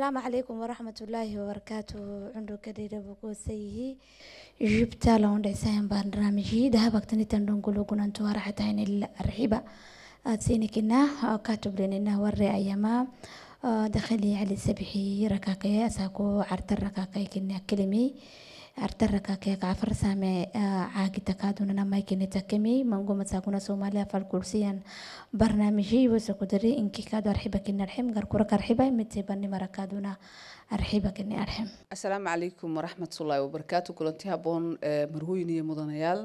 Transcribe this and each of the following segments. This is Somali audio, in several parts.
السلام عليكم ورحمة الله وبركاته عندو كديدة بقول سيه جبتا لون دعسان بان رامجي ده بقتني تندون قلو قنان توارحة عين الرحيبة أتسيني آه، كنا آه، كاتب لنا إنه وري أيما آه، دخلي علي سبحي ركاكي أساكو عرت الركاكي كنا كلمي artaraka keeka afar saame caagita kaadunana maykinita kemi mangumasaguna soomaaliya falkulsiyan barnaamijyay wasakudari inkikaadu arxibakini arxim garkuraka arxiba mitibani marakaaduna arxibakini arxim asalaamu calaykum waraxmatullaahi wabarakaatu kulanti haboon marhooyin iyo mudanayaal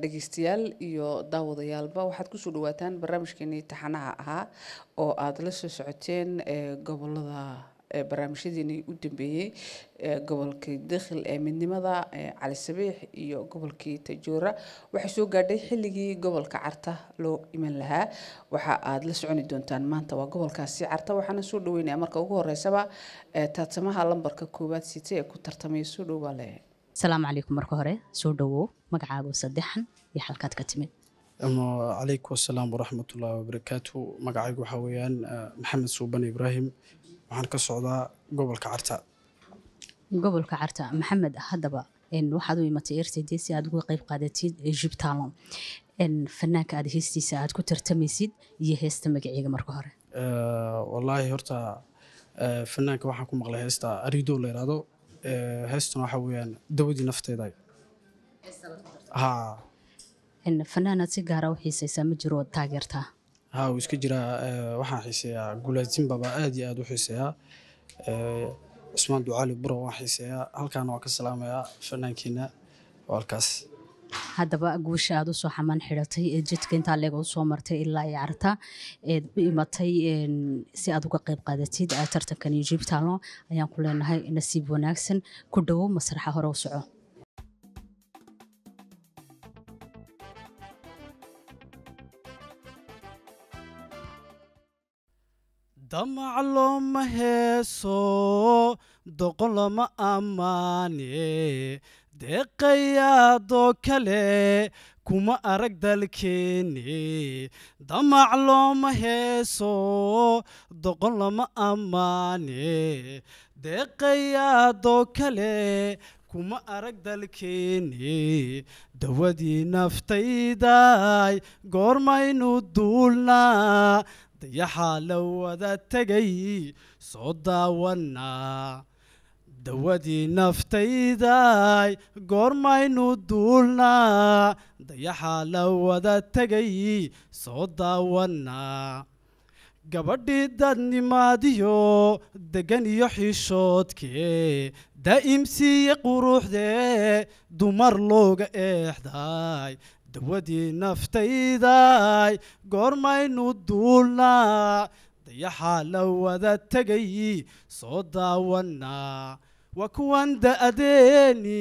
dhegeystayaal iyo daawadayaalba waxaad kusoo dhawaataan barnaamijkeenii taxanaha ahaa oo aada la soo socoteen gobolada barnaamijyadeeni u dambeeyey gobolkii dakhil ee midnimada cali sabiix iyo gobolkii tajoora waxay soo gaadhay xilligii gobolka carta loo iman lahaa waxa aad la soconi doontaan maanta waa gobolkaasi carta waxaana soo dhaweynaya marka ugu horeysaba taatamaha lambarka koowaad sita ee ku tartamaya soo dhowaa le asalaamu calaykum marka hore soo dhawow magacaago saddexan iyo halkaad ka timid calaykum asalaam waraxmatullaahi wabarakaatu magacaygu waxaa weeyaan maxamed suuban ibraahim waxaan ka socdaa gobolka carta gobolka carta maxamed haddaba waxaad u imatay rtd si aad uga qeyb qaadatid jubtaland fanaanka aad heestiisa aad ku tartamaysid iyo heesta magaceega marka hore eh, wallaahi horta eh, fanaanka waxaan ku maqlay heesta arido la yidhaahdo eh, heestuna waxa weyaan dawadii nafteeda ha fanaanaad si gaara ah u xiisaysaa ma jiro taageertaa haa wuu iska jiraa eh, waxaan xiiseeyaa guulaad zimbaba aad iyo aad u xiiseeyaa cusmaan eh, ducaali buro waan xiiseeyaa halkaana waan ka salaamayaa fanaankiina walkaas haddaba guusha aada usoo xamaan xidhatay ee jidka intaa leeg usoo martay ilaa iyo carta eed u imatay si aad uga qayb qaadatid tartankan iyo jibtalo ayaan ku leenahay nasiib wanaagsan ku dhowow masraxa hore u soco damac looma heeso doqon lama ammaane deeqayaadoo kale kuma arag dalkeeni damac looma heeso doqon lama ammaane deeqayaadoo kale kuma arag dalkeeni dawadii naftayday goormaynu duulnaa dayaxaa la wada tegay soo daawannaa dawadii naftayday goormaynu duulnaa dayaxaa la wada tegay soo daawanaa gabadhii dadnimaadiyo deggan iyo xishoodkee daa'im siiye quruxdee dumar looga eexday dawadii naftaydaay goormaynu duulnaa dayaxaa la wada tegay soo daawannaa waa kuwan da'adeeni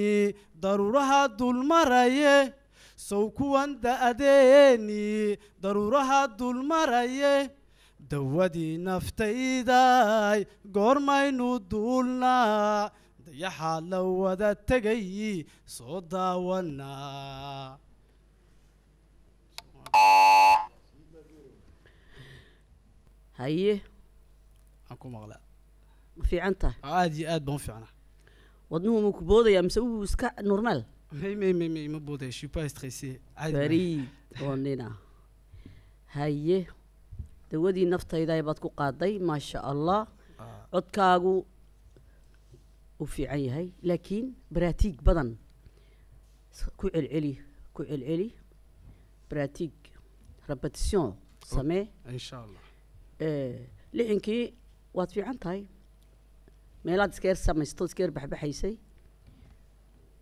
daruuraha dulmaraye sow kuwan da'adeeni daruuraha dulmaraye dawadii naftaydaay goormaynu duulnaa dayaxaa la wada tegay soo daawannaa haye waxaan ku maqlaa ma fiican tahay aada iyo aad baan u fiicnaa wadnuhu ma ku boodaya mise uu iska normaal may may may may haye dawadii naftaydaay baad ku qaaday maasha allah ah. codkaagu uu fiican yahay laakiin baraatiig badan ku celceli ku celceli bratigue rabatition samee oh, insha allah eh, lixinkii waad fiican tahay meelaad iska yar samaysto iska baxbaxaysay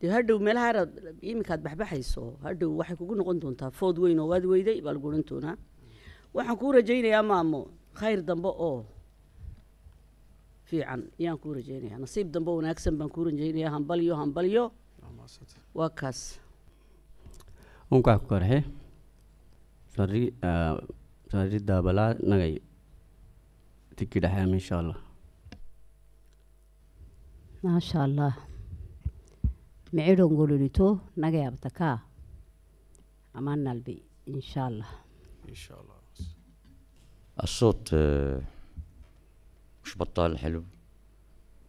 dee hadhow meelaha imikaad baxbaxayso hadhow waxay kugu noqon doontaa food weyn oo waad weyday baa lagu odhan doonaa waxaan kuu rajaynayaa maamo khayr dambe oo fiican yaan kuu rajaynayaa nasiib dambe wanaagsan baan kuu rajaynayaa hambalyo hambalyo waa kaas unkaa ku karxe sorry uh, sorry dabalaa nagay tiki dhaxeem insha allah maasha allah micedhongololito nagay abtakaa amaan nalbi insha allah insha allah الصوت مش بطال حلو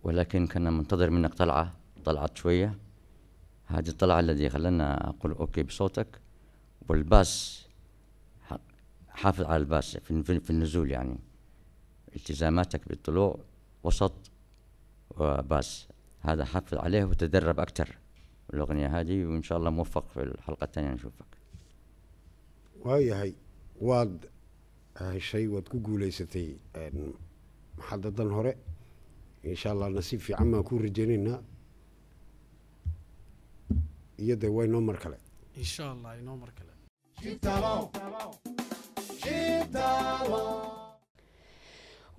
ولكن كنا منتظر منك طلعة طلعت شوية هذه الطلعة الذي خلانا أقول أوكي بصوتك والباس حافظ على الباسة في, في النزول يعني التزاماتك بالطلوع وسط وباس هذا حافظ عليه وتدرب أكثر الأغنية هذه وإن شاء الله موفق في الحلقة الثانية نشوفك وهي هي واد هشي واد كقوليستي محددا هوري إن شاء الله نصيب في عما كون رجالينا يدا وين كلا إن شاء الله نمر كلا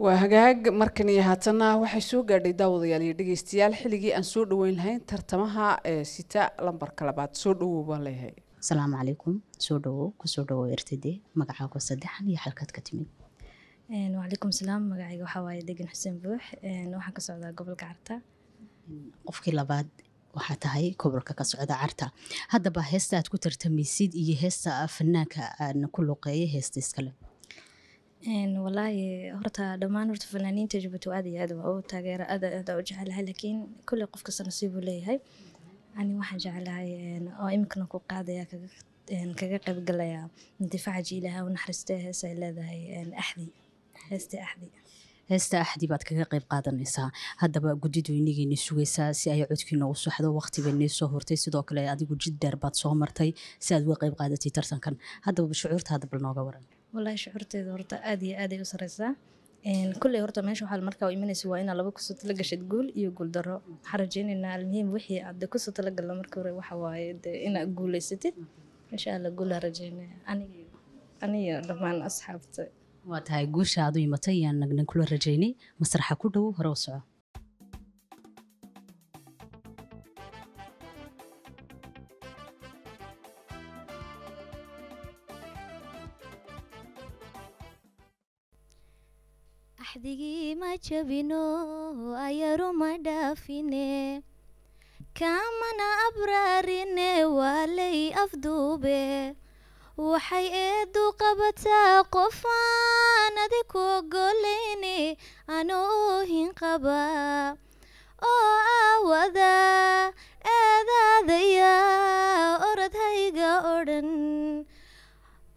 waa hagaag markan iyo haatana ah waxay soo gaadhay daawadayaal iyo dhegeystayaal xilligii aan soo dhaweyn lahayn tartamaha ee eh, sita lambarka labaad soo dhowow baan leeyahay asalaamu calaykum soo dhowow kusoo dhowow ertade magacaago saddexan iyo xalkaad ka timid wacalaykum salaam magacayga waxaa waaye degan xuseen buux waxaan ka socdaa gobolka carta qofkii labaad waxaa tahay kobolka ka socda carta haddaba heesta aad ku tartamaysid iyo heesta fanaanka aadna ku luqeeya heesta iskale walaahi horta dhammaan horta fanaaniinta jubato aad iyo aad waa u taageera aad aad u jecelahay laakiin kulley qof kasta nasiibuu leeyahay ani waxaan jeclahay oo iminkana ku qaadaya kaga qaybgalaya difaaca jiilaha u naxariistee heesay leedahay axdi heestee axdi heesta axdii baad kaga qayb qaadanaysaa haddaba guddidu inageyna sugaysaa si ay codkii noogu saxdo waqtiba inay soo hortay sidoo kale adigu jiddaar baad soo martay si aad uga qayb qaadatay tartankan haddaba shucuurtaada bal nooga waran wallaahi shucuurteeda horta aada iyo aaday u sareysaa kulley horta meesha waxaa markaa imanaysa waa inaa laba kusoo talagashad guul iyo guuldaro waxaan rajeynaynaa almuhiim wixii aada kusoo talagalla marka hore waxa dee inaa guulaysatid insha allah guulaa rajeynaya anigiyo anigiyo dhammaan asxaabta waa tahay guusha aad u imatay ayaan nagnan kula rajaynay masraxa ku dhow hore u soco axdigiima jabino ayaruma dhaafine kaamana abraarine waalay afduube waxay eedu qabataa qofaan adi ku anu anuu hinqaba oo awada eedaadayaa orodhayga odhan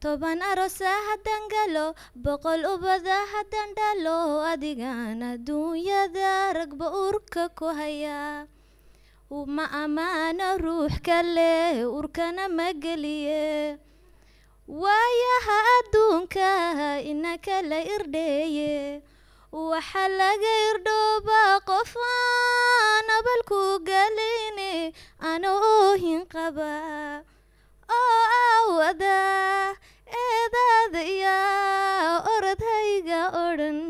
toban arosa ah haddaan galo boqol ubada ah haddaan dhalo adigaan adduunyada ragba urka ku hayaa ma ammaano ruux kale urkana ma geliye waayaha adduunka inaka la irdheeye waxa laga irdhoobaa qof aan abalku galayne ana oohin qaba oo aawada eedaada yaa orodhayga odhan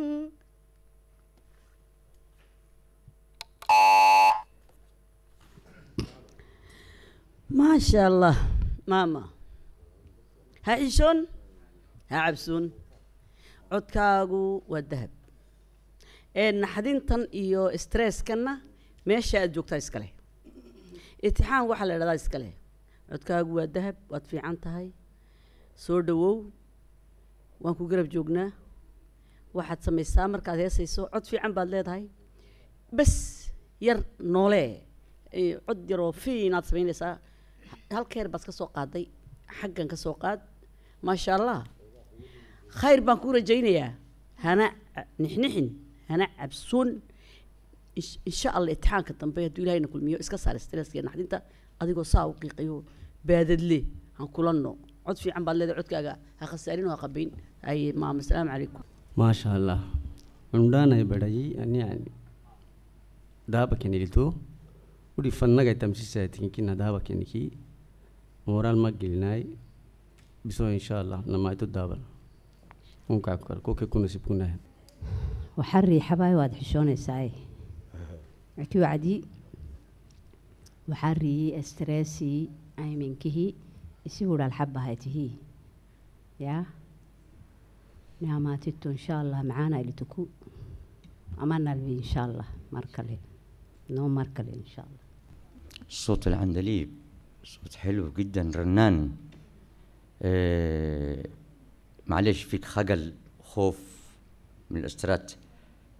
maasha allah maama ha iishoon ha cabsoon codkaagu waa dahab ee naxdintan iyo stresskanna meesha aad joogtaa iskale itixaan waxaa la idhahdaa iskale codkaagu waa dahab waad fiican tahay soo dhawow waan ku garab joognaa waxaad samaysaa markaad heesayso cod fiican baad leedahay bas yar noolee cod yaroo fiinaad samaynaysaa halkeer baad ka soo qaaday xaggan ka soo qaad maasha allah khayr baan kuu rajaynayaa hana nixnixin hana cabsoon insha allah itixaanka dambe hadduu ilahayna kulmiyo iska saara stresska naxdinta adigoo saa u qiiqayo baadadle han kulanno cod fiican baad leedahay codkaaga ha khasaarin oo ha qabayn aye maama asalaamu calaykum maasha allah undaanay badhayi yani daaba kenilitu udi fannagai tamsisaatinkina daaba keniki moral ma gelinaay biso insha allah namaaito daaban unkaakuar kokay ku nasiibkunahay waxaa riixabaay waad xishoonaysaay cikiw cadi waxaa riiyey astreesii ayminkihii tihii yaa naamaatito insha allah macaana ilituku ama nalbi insha allah mar kale noo mar kale insha allah الصوت العندليب صوت حلو جدا رنان آه معلش فيك خجل خوف من الاسترات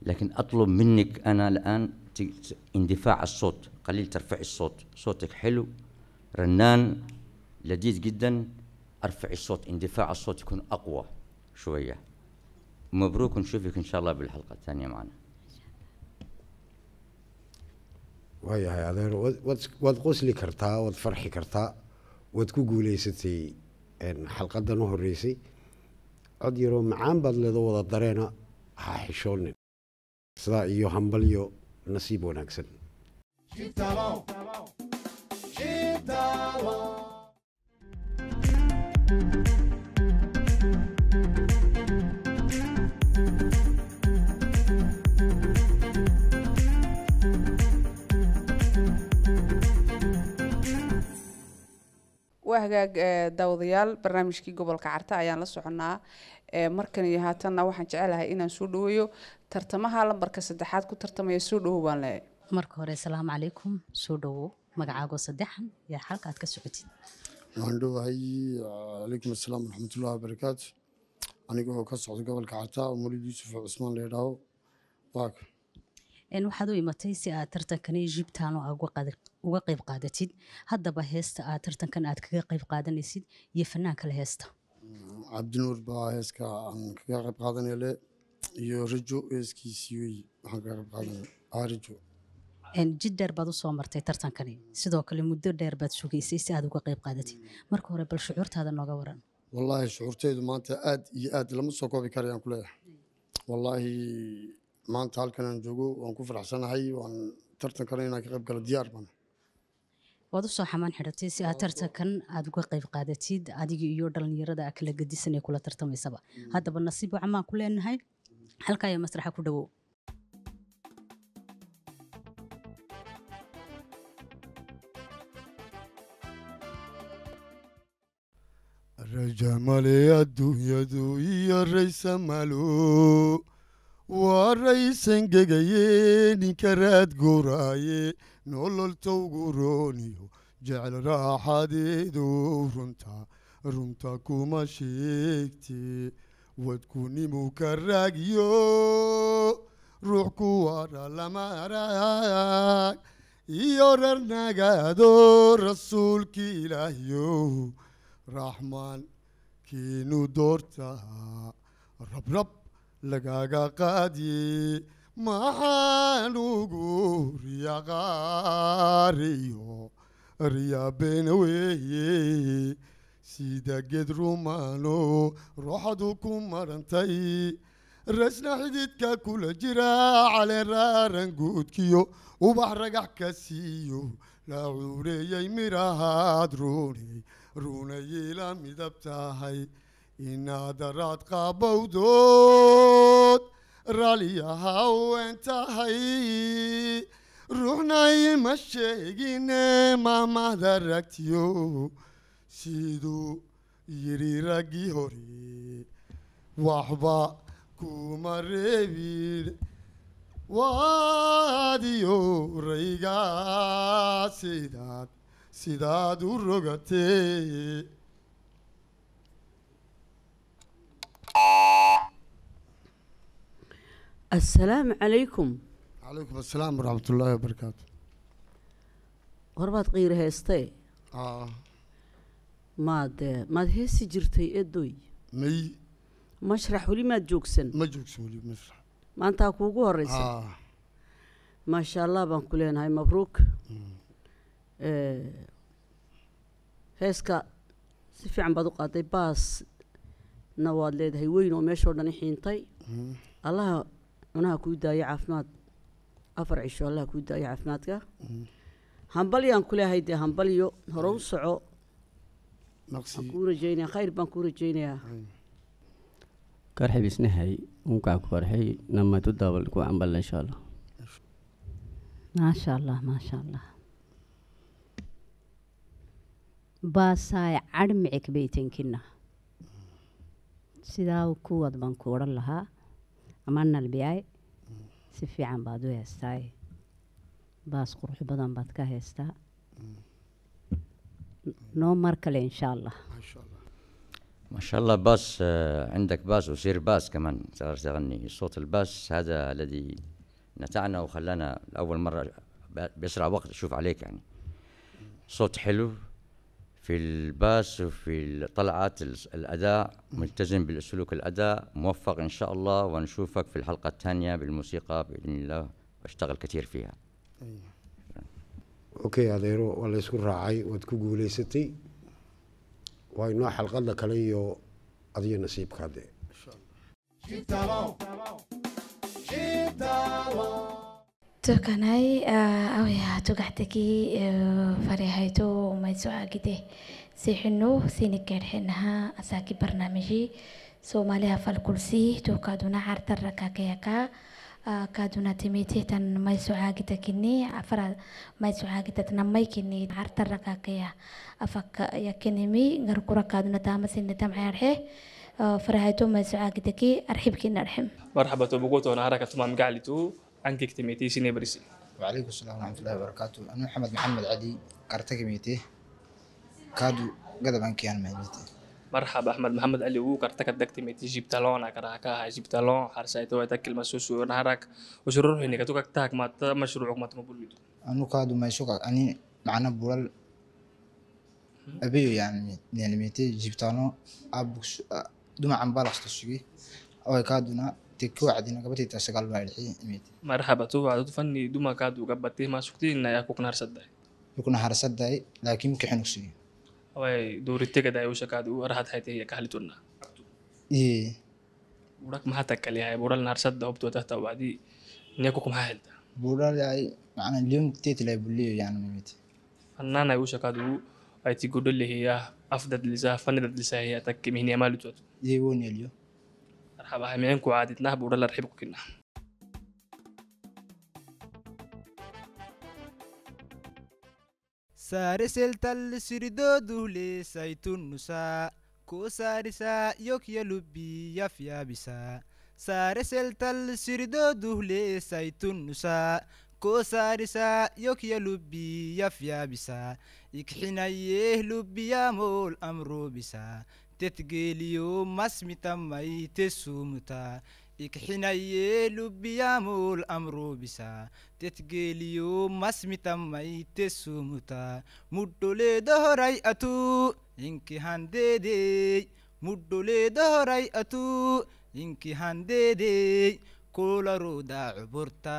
لكن اطلب منك انا الان اندفاع الصوت قليل ترفعي الصوت صوتك حلو رنان لذيذ جدا ارفعي الصوت اندفاع الصوت يكون اقوى شويه مبروك نشوفك ان شاء الله بالحلقه الثانيه معنا waayahay adeer waad waad qosli kartaa waad farxi kartaa waad ku guulaysatay xalqadan u horeysay cod yaroo macaan baad leedo wada dareena ha xishoonin sidaa iyo hambalyo nasiib wanaagsan waa hagaag eh, daawadayaal barnaamijkii gobolka carta ayaan la soconaa eh, markan iyo haatanna waxaan jecelahay inaan soo dhaweeyo tartamaha lambarka saddexaad ku tartamaya soo dhawo baan leeyahay marka hore asalaamu calaykum soo dhawow magacaago saddexan yaa xalka ka socotid waxaan dhowahay calaykum asalaam waraxmatullahi wabarakaatu aniga oo ka socda gobolka carta oo yuusuf cusmaan la ydhaaho waaka waxaad u imatay si aad tartankan jibtan uga qeyb qaadatid haddaba heesta aad tartankan aad kaga qeyb qaadanaysid iyo fanaankale heesta mm, cabdinuur baa heeska aan kaga qayb qaadanale iyo rajo heeskiisiiwey waxaan kaga qayb qaadan arijo jid dheer baad usoo martay tartankani sidoo kale muddo dheer baad sugaysay si aad uga qeyb qaadatid marka hore bal shucuurtaada nooga waran wallaahi shucuurteedu maanta aad iyo aad lama soo koobi karayaan kuleeyahay wallaahi maanta halkan aan joogo waan ku faraxsanahay waan tartankana inaan ka qayb galo diyaar baan waad usoo xamaan xidhatay si aad tartankan aada uga qayb qaadatid adigii iyo dhalinyarada a kala gedisan ee kula tartamaysaba haddaba nasiib wacan ku leenahay halka ayaa masraxa ku dhowow rajamale adduunyadu iyo raysamaalo waraysan gegaye ninka raad guuraaye nolol towgurooniyo jecel raaxadeedu runta runta kuma sheegti wadkunimu ka raagiyo ruux kuwara lama raag iyo rar nagaado rasuulki ilaahyo raxmaan kiinu doortaa rabrab lagaga qaadi maxaanugu riyaqaariyo riya weeye sida geed rumaano ruuxadu ku marantay rasna xididka kula jira caleen raaran guudkiyo ubax ragax ka siiyo la cuureeyay mirahaad runay runayila midab tahay inaad raad qaabowdood rali ahaa wen tahay ruuxna ima sheegine maamaad aragtiyo siduu yidhi raggii hore waxba kuma reebin waadiyo raygaa sidaad sidaad u rogatee asalaamu calaykum calaykum asalaam waraxmat ullaahi wabarakaatu warbaad qiir heystee ah. maad maad heesi jirtay edoy may mashrax weli maad joogsan ma joogsan weli mashrax maantaa kuugu horeysa ah. maasha allah baan ku leenahay mabruuk hmm. eh, heeska si fiican baad u qaaday baas na waad leedahay weyn oo meeshoo dhan i mm-hmm. allaha cunaha kuu daaya caafimaad afar cisho allaha kuu daaya caafimaadka mm-hmm. hambalyaan kuleehay dee hambalyo horow soco kuu rajaynaya khayr baan kuu rajaynayaa karxib isnahay unkaa korxay namatu dabal ku ambal insha allah maasha allah maasha allah baasaay cadh sidaa كو baan ku odhan lahaa ama nalbiyaay si fiican baad u heestaay baas qurux badan baad ka heystaa نو مركل إن شاء الله ما شاء الله ما شاء الله باس آه، عندك باس وسير باس كمان تعرف تغني صوت الباس هذا الذي نتعنا وخلانا لأول مرة بأسرع وقت أشوف عليك يعني صوت حلو في الباس وفي طلعات الاداء ملتزم بالسلوك الاداء موفق ان شاء الله ونشوفك في الحلقه الثانيه بالموسيقى باذن الله واشتغل كثير فيها أيوة. اوكي adeero waa la isku raacay waad ku guulaysatay waynoo xalqadda kale ان شاء الله توكناي أويا توقعتكي فريهايتو وميسو عاقده سيحنو سينكير حينها أساكي برنامجي سوماليها فالكلسي توكادونا عارتر ركاكيكا kaaduna timite tan mayso caagita kini afara mayso caagita tan may kini arta rakakaya afaka ya kinimi garkura kaaduna tama sinne tam xeerxe farahayto mayso caagita ki arxib kini arxim marxabatu bugoto na haraka tumam gaclitu عنك كتميتي سيني بريسي وعليكم السلام ورحمة الله وبركاته أنا محمد محمد عدي كارتك ميتي كادو قدب عنك أنا ميتي مرحبا أحمد محمد علي وو كارتك دكت ميتي جبت لون أكراكا جبت لون حرسايت ويتك المسوس ونهارك وشروح هنا كتوك تاك ما مشروعك ما تمبوليدو أنا كادو ما يشوك أنا معنا بولال أبيو يعني يعني ميتي جبت لون أبوش دمع عن بالغ أو كادونا marhaba tubacdu fannii dumarkaad uga batay ma sugtay inayaa ku knaharsaddahay uknaharsaddahay laakiin kaxinugsi way dooritagadaay ushakaad u arahad haytay kahalituna burak mahata kaliyahay bural naarsadda hobtoo tahta wacdii niya ku kumaha helta buralay macna liyum tetlay buliyo yani mimiti fannanay ushakaad u ayti godolihiya afdad lisaa fannidad lisaa hiya takki mihniya maalitootu yeewoon yeliyo haba hameenku caadidnah buudhalar xibkukina saariseltalli siridoduhle saytunnusaa kuusaarisaa yokya lubbii yafyaabisaa saariseltalli siridoduhle saytunnusaa kuusaarisaa yokya lubbii yafyaabisaa ikxinayeeh lubbiyaa mool tetgeliyo masmitamai sumta ikxinaye lubiyamol amrobisa tetgeliyo masmitamai sumta muddoleedohorai atu inki handedey muddoleedohorai atu inki handedey kool aroda cuburta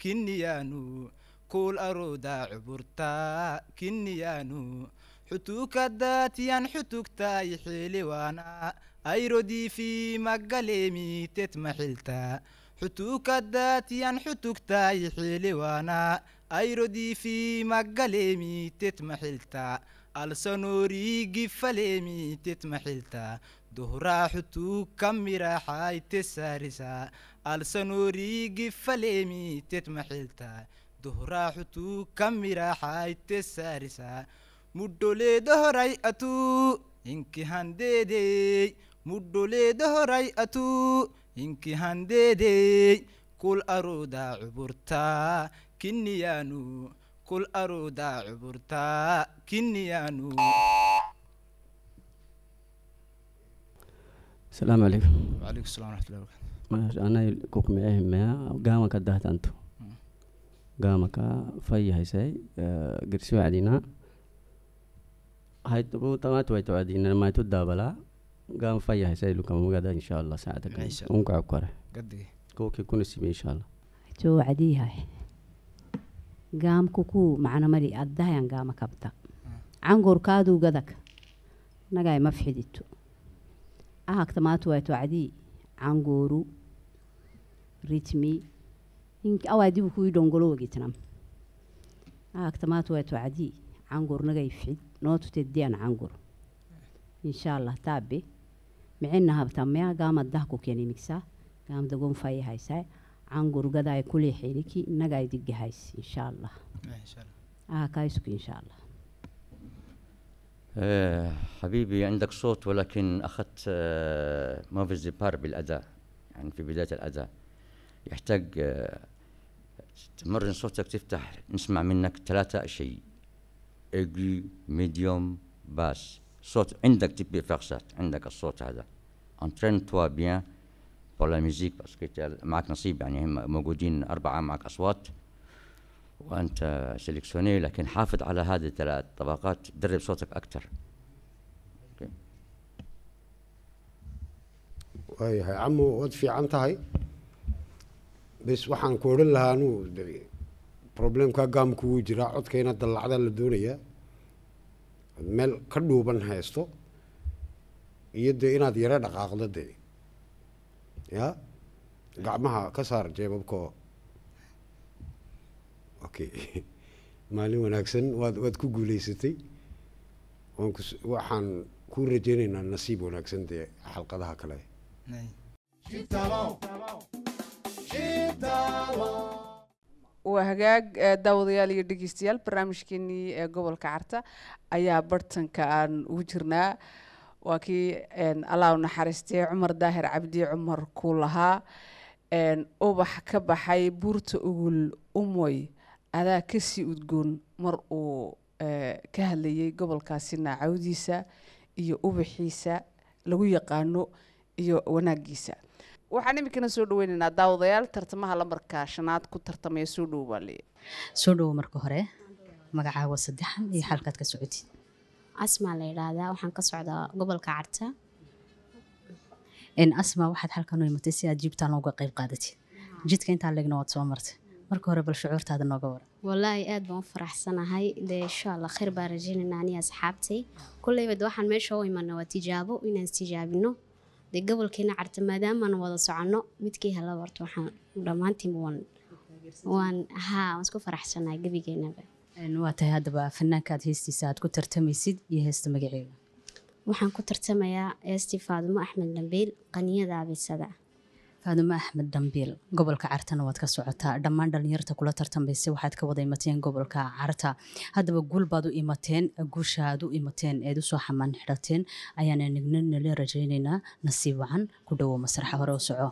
kiniyanu kool aroda cuburta kiniyanu xutuuka daatiyan xutuugtaayi xiiliwaana ayrodiifi maggaleemitet maxilta xutuuka daatiyan xutuugtaayi xiiliwaana ayrodiifi maggaleemitet maxilta alsanorii gifaleemitet maxilta duhraa xutuugka miraaxaayte saarisa alsanorii maxilta duhraa xutuugka miraaxaayte saarisa muddholee dohoray atuu inki handeedey muddholee dohoray atuu inki handeedey kul aruudaa cuburtaa kinniyaanu kul aruudaa cuburtaa kinniyaanu asalaamu calaykum wacalaykum salam waraxmatullahi wabarakatu anay kukumiahimea e gaamaka dahtanto hmm. gaamaka fayahaysay eh, gersi haitubutamaatu waitucadiina maitu daabalaa gaanfayahay sailukamugada insha allah saacada kale unkaa kore kowkii kuna simi insha allah hatuu wacdiihay gaamku kuu macnamadi addahayan gaama hmm. kabta cangoorkaaduu gadag nagaa ima fxiditu ahagtamaatu waitu cadii cangooru ritmi awaa dibu kuwii dhongolo wagitnam ahagtamaatu waitu cadii عنقر يفيد نوتو تديان عنقر إن شاء الله تابي معنا هبتميا قام الدهكو كيني مكسا قام دقون فاي هاي ساي عنقر قداي كلي حينيكي نقاي دقي هاي إن شاء الله إن شاء الله آه كايسك إن شاء الله آه حبيبي عندك صوت ولكن أخذت آه ما في الزبار بالأداء يعني في بداية الأداء يحتاج آه تمرن صوتك تفتح نسمع منك ثلاثة أشياء ايجو ميديوم باس صوت عندك تبي فخسات عندك الصوت هذا انترين توا بيان بور لا ميوزيك باسكو معك نصيب يعني هم موجودين اربعه معك اصوات وانت سيليكسيوني لكن حافظ على هذه الثلاث طبقات درب صوتك اكثر اوكي هاي عمو ودفي عنتهاي بس وحن كورن لها نو anuu problemka gaamku wuu jiraa codka codkayna dallacdaa la doonayaa ad meel ka dhuuban haysto iyo dee inaad yaro dhaqaaqdo dee ya gacmaha ka saar jeebabkoo okay maalin wanaagsan waad waad ku guulaysatay waan ku waxaan kuu rajeynaynaa nasiib wanaagsan dee xalqadaha kale waa hagaag daawadayaal iyo dhegeystayaal barnaamijkeenii ee gobolka carta ayaa bartanka aan ugu jirnaa waa kii allah u naxariistay cumar daahir cabdi cumar kuu lahaa ubax ka baxay buurta ugul umoy adaa kasii udgoon mar uu ka hadlayay gobolkaasina cawdiisa iyo ubaxiisa lagu yaqaano iyo wanaagiisa waxaan iminkana soo dhaweyneynaa daawadayaal tartamaha lambarka shanaad ku tartamaya soo dhowo baa leeya soo dhowo marka hore magacaaga saddexan iyo xalkaad ka socotid asmaa la yidhaahdaa waxaan ka socdaa gobolka carta asma waxaad halkan u imatay si aad jiibtaan looga qeyb qaadatid jidka intaa leegna waad soo martay marka hore bal shucuurtaada nooga waran wallaahi aada baan u faraxsanahay dee insha allah khayr baan rajeynayna aniga asxaabtay kulley waxaan meesha u imanay waa tijaabo inaan istijaabino dee gobolkeena carta maadaamaan wada soconno midkii hela horta waxaan dhammaantiin waan haa waan isku faraxsanaa gebigeynaba waa tahay haddaba fanaankaad heestiisa aad ku tartamaysid iyo heesta magaceeda waxaan ku tartamayaa heestii faadumo axmed dambiil qaniyada abisada faadumo axmed dambiil gobolka cartana waad ka socotaa dhammaan dhalinyarta kula tartambaysa waxaad ka wada imateen gobolka carta haddaba guul baad u imateen guusha u imateen eed usoo xamaan xidhateen ayaana nigna nala rajaynaynaa nasiib wacan ku dhowow masraxa hore u soco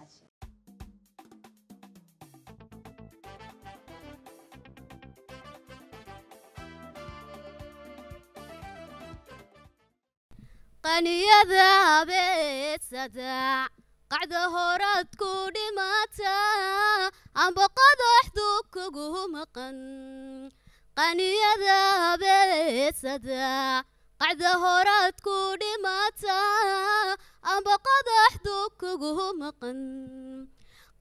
qaniyada beedsada qacda hooraad ku dhimataa amba qodaxdu kugu maqan qaniyada beesada qacda hooraad ku dhimataa amba qodaxdu kugu maqan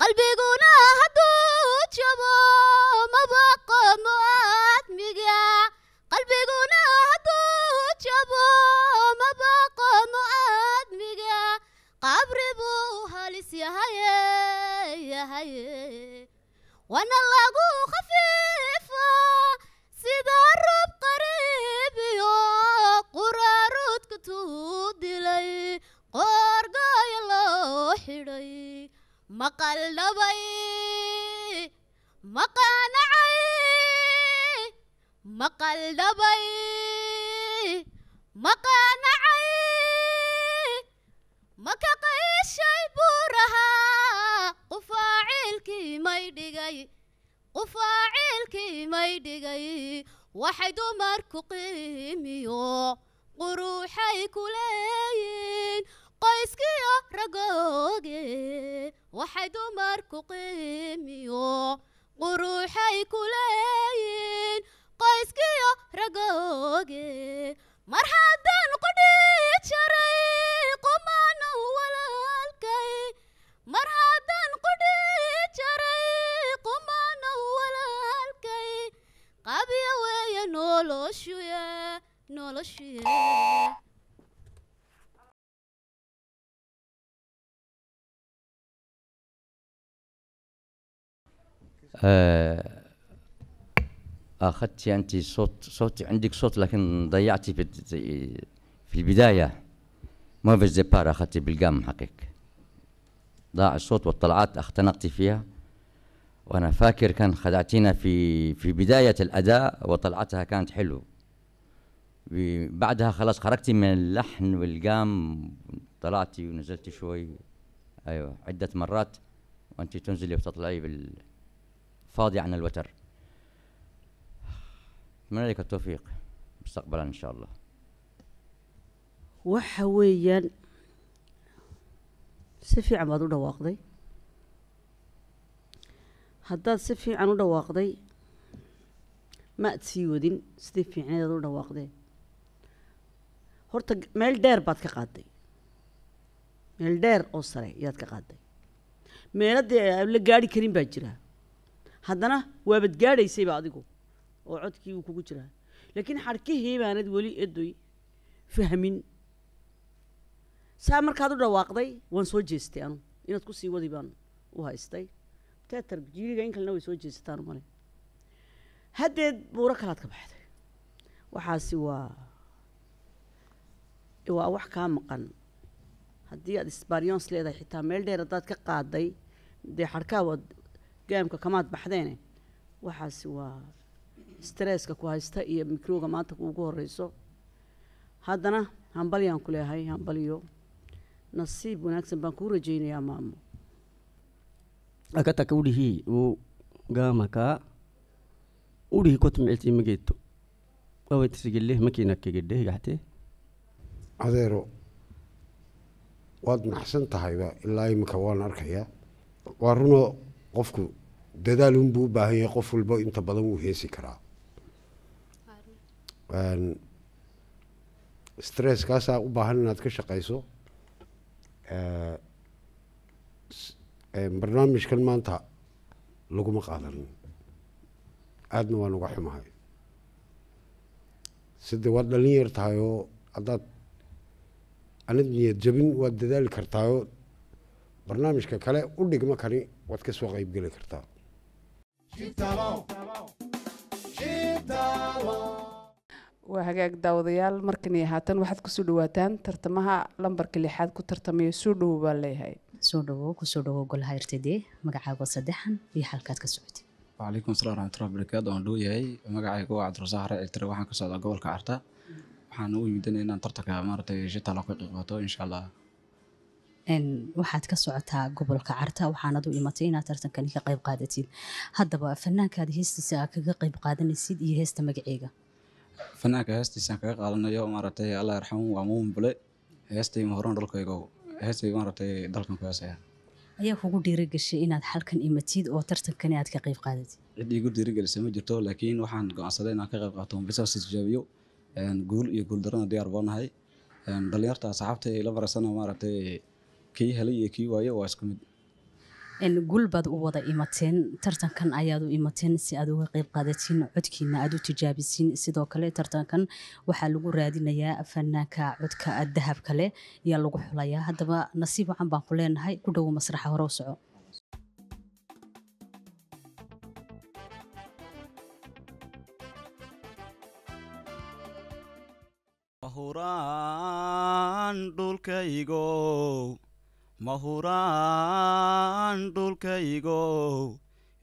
qalbiguna hadduu jabo maba qomo aadmiga qalbiguna hadduu jabo maba qomo aad qabri buu halis yahay wana lagu khafiifa sida roob qariib iyo quraaroodka tuu dilay qoorgaayo loo xidhay maqal dhabay maqaanacay maqal maqaanacay makaqayshay buu rahaa qufaacilkii may dhigay qufaacilkii may dhigay waxay dumarku qiimiyo quruuxay ku leeyiin qoyskiyo ragooge waxay dumarku qiimiyo quruuxay ku leeyiin qoyskiyo ragooge mar haddaan qudhi jaray qabiya ويا noloshuye ويا أخذت أنت صوت صوت عندك صوت لكن ضيعتي في في البداية ما في الزبار أخذتي بالقام حقك ضاع الصوت والطلعات اختنقت فيها وانا فاكر كان خدعتينا في في بدايه الاداء وطلعتها كانت حلو بعدها خلاص خرجتي من اللحن والقام طلعتي ونزلتي شوي ايوه عده مرات وانت تنزلي وتطلعي بال فاضي عن الوتر اتمنى لك التوفيق مستقبلا ان شاء الله وحويا سفي عمر ونواقضي haddaad si fiican u dhawaaqday ma ad sii wadin sidii fiicneedaad u dhawaaqdee horta meel dheer baad ka qaaday meel dheer oo sare yaad ka qaaday meelo dee aan la gaari karin baa jira haddana waabad gaadhaysayba adigu oo codkii uu kugu jiraa laakiin xarkihii baanad weli edoy fahmin saa markaad u dhawaaqday waan soo jeestay anu inaad ku sii wadi baan u haystay tetar jiiriga in kalena way soo jeesataan umale haddeed buuro kalaad ka baxday waxaasi waa waa wax kaa maqan haddii aada sbarions leedahay xitaa meel dheer haddaad ka qaaday dee xarkaa waad gaamka kamaad baxdeene waxaasi waa stresska ku haysta iyo microga maanta kuugu horeyso haddana hambalyaan ku leehay hambalyo nasiib wanaagsan baan kuu rajaynayaa maamo akataka udhihii u gaamaka udhihi kotumiciltii mageeto makina makiinakegedheh gaxte adeero waad naxsan tahayba ilaa imika waan arkayaa waa runoo qofku dadaal unbuu um u baahan yahay qof walba inta badan wuu heesi karaa stresskaasaa u baahan inaad ka shaqayso barnaamijkan maanta laguma qaadanin aadna waa uga xumahay sida waad dhalin yar tahayoo haddaad anad niyad jabin waad dadaali kartaayoo barnaamijka kale u dhigma kani waad ka soo qaybgeli kartaa waa hagaag daawadayaal markani haatan waxaad kusoo dhawaataan tartamaha lambarka lixaad ku tartamaya soo dhowo baa leeyahay soo dhawo kusoo dhawow golaha rtd magacaaga saddexan iyo xalkaad ka socotid wacalaykum assalam raxmatullahi barakaatu waan dhowyahay magacayga waa cabdirasaaq raaci tire waxaan ka socdaa gobolka carta waxaan u imidana inaan tartanka maaragtay shitaala ka qayb insha allah waxaad ka socotaa gobolka carta waxaanad u imatay inaad tartankani ka qayb qaadatid haddaba fanaankaada heestiisa aa kaga qayb qaadanaysid iyo heesta magaceega fanaanka heestiisaan kaga qaadanayo maaragtay allah yarxamu waa muumin bule heestayma horan dhalkaygo heesay waan dalkan ku heesaya ayaa kugu dhiirigashay inaad xalkan imatid oo tartankani aad ka qayb qaadatid cid iigu dhiirigelisa ma jirto laakiin waxaan go-aansaday inaan ka qayb qaato bisaas tijaabiyo guul iyo guul darana diyaar baanahay dhalinyarta saxaabta ay la barasana maaragtay kii helay iyo kii waayo waa isku mid gulbaad u wada imateen tartankan ayaad u imateen si aad uga qayb qaadatiin codkiina aad u tijaabisiin sidoo kale tartankan waxaa lagu raadinayaa fanaanka codka dahabka leh ayaa lagu xulayaa haddaba nasiib wacan baan ku leenahay ku dhowo masraxa hore soco huraan dhulkaygo ma huraan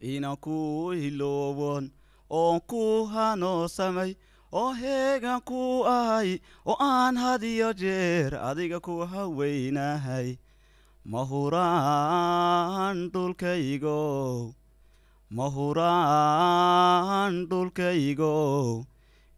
ina ku hiloowon oo ku hanoosamay oo heega ku ahay oo aan hadiyo jeer adiga ku haweynahay mahuraan huraan mahuraan ma huraan dhulkaygow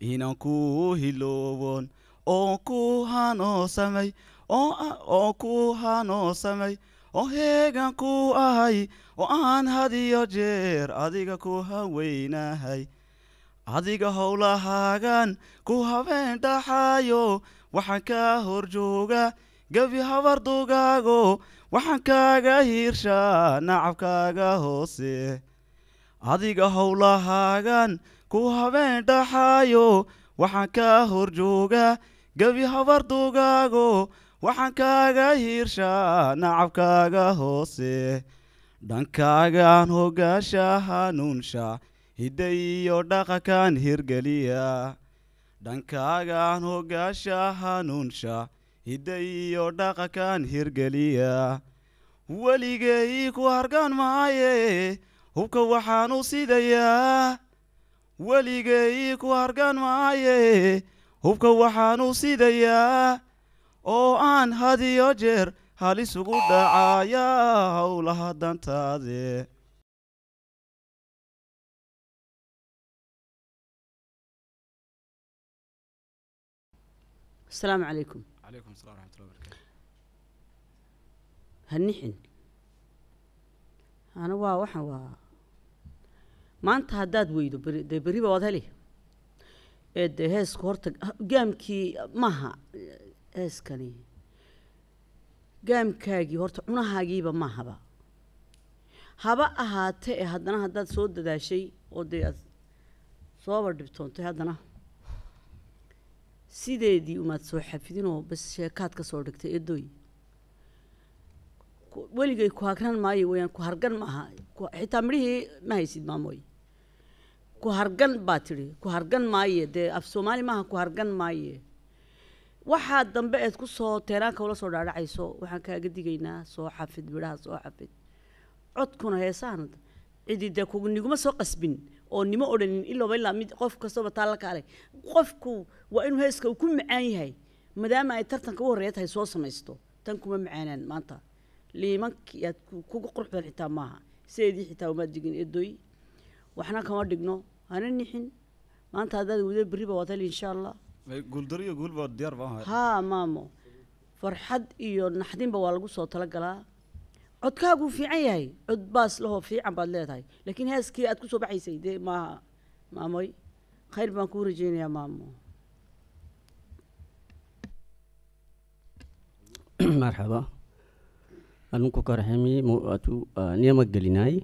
inan ku hiloowon oo ku hanoosamay oo ah oo ku hanoo oo heegan ku ahay oo aan hadiyo jeer adiga ku haweynahay adiga howlahaagan ku habeen dhaxaayo waxaan ka hor jooga gebi dugaago waxaan kaaga hiirshaa nacabkaaga hoose adiga howlahaagan ku habeen dhaxaayo waxaan ka hor jooga gebi habar dugaago waxaan kaaga hiirshaa nacabkaaga hoose dhankaagaan hoggaasha hanuunsha hidda iyo dhaqankan hirgeliya dhankaagaan hoggaasha hanuunsha hidda iyo dhaqankan hirgeliya weligay ku hargaan maaye hubka waxaan sidayaa weligay ku hargaan maaye hubka waxaan sidayaa oo aan had iyo jeer halisugu dhacaya howlaha dantaade asalaamu calaykum calaykum assalam raxmat ullah barakaatu ana waa waxaan waa maanta haddaad weydo beri beriba waad heli ee dee heesku hortag gaamkii maaha eeskani gaamkaagii horta cunahaagiiba maahaba haba ahaate ahaatee haddana haddaad soo dadaashay oo dee aad sooba dhibtoontay haddana sideedii umaad soo xafidinoo bas sheekaad ka soo dhigtay eedoy weligay ku hagran maayo weyaan ku hargan maaha xitaa midhihii ma haysid maamooy ku hargan baa tidhi ku hargan maaye dee af soomaali maaha ku hargan maaye waxaa dambe aad kusoo teeraanka ula soo dhaadhacayso waxaan kaaga digaynaa soo xafid bidhaha soo xafid codkuna heesaana cidida ku niguma soo qasbin oo nima odhanin ilooba ilaa mid qof kastooba taa la qofku waa inuu heeska uu ku macaan yahay maadaama ay tartanka u horreeya tahay soo samaysto tan kuma macaanaan maanta liimanki aad kuga qurux badan xitaa maaha sideedii xitaa umaad digin eedoy waxna kama dhigno hana nixin maanta haddaad wada berriba waadhel insha allah guuldariyo guulba diyaar baan haa maamo farxad iyo naxdinba waa lagu soo talagalaa codkaaguu fiican yahay cod baas lahoo fiican baad leedahay laakiin heeskii aad soo baxaysay dee maaha maamoy khayr baan kuu rajeynayaa maamo marxaba aninku karxemi mu atu niyama gelinaay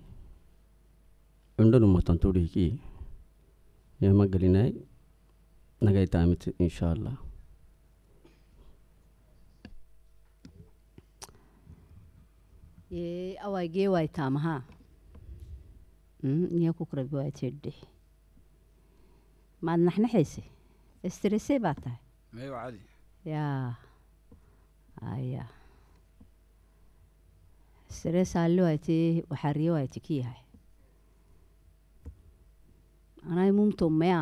cundhanu matantuudhiki niyama gelinaay nagaitaamite insha allah awaigee waitaamaha niya ku kurabi waatedhe maad naxnaxayse strese baa tahay mayo cali ya aya stresaali waate waxaariye waate ki yahay anay mumto mea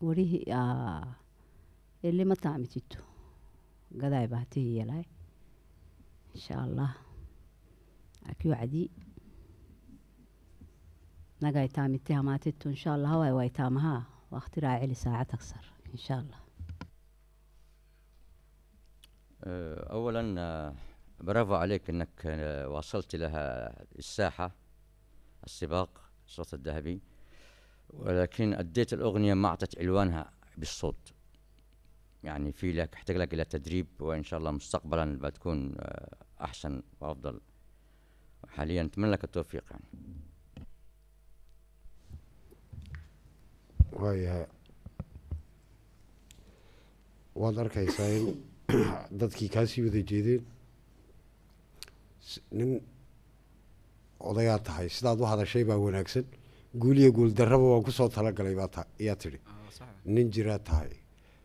وريه آه اللي ما تعمتيتو قداي باتي يلاي إن شاء الله أكيو عدي نقاي تعمتيها ما تتو إن شاء الله هواي واي تامها واختراع علي ساعة أكثر إن شاء الله أولا برافو عليك أنك وصلت لها الساحة السباق الصوت الذهبي ولكن أديت الأغنية ما أعطت عنوانها بالصوت يعني في لك احتاج لك إلى تدريب وإن شاء الله مستقبلا بتكون أحسن وأفضل حاليا نتمنى لك التوفيق يعني waad arkaysaa in dadkii kaasii wada jeedeen nin odayaad tahay sidaad u hadashay baa wanaagsan guuliyo guul waan kusoo talagalay yaa tidhi oh, nin jiraa tahay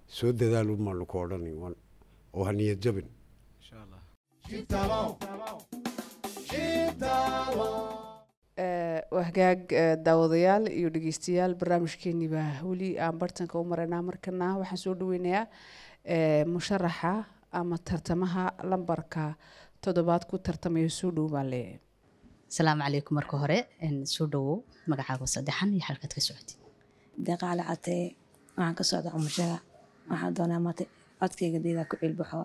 soo dadaalu maanu ku odhan oo ha niyadjabin eh, wahagaag eh, daawadayaal iyo dhegeystayaal barnaamijkeenii baa weli aan bartanka u maraynaa markana waxaan soo dhaweynayaa eh, musharaxa ama tartamaha lambarka toddobaad ku tartamaya soo dhow baan leeyahay asalaamu calaykum marka hore soo dhowo magacaaga saddexan iyo halkaad ka socotid daqaale catee waxaan ka socda cumushada waxaan doonaa maata codkayga deedaa ku cilbaxo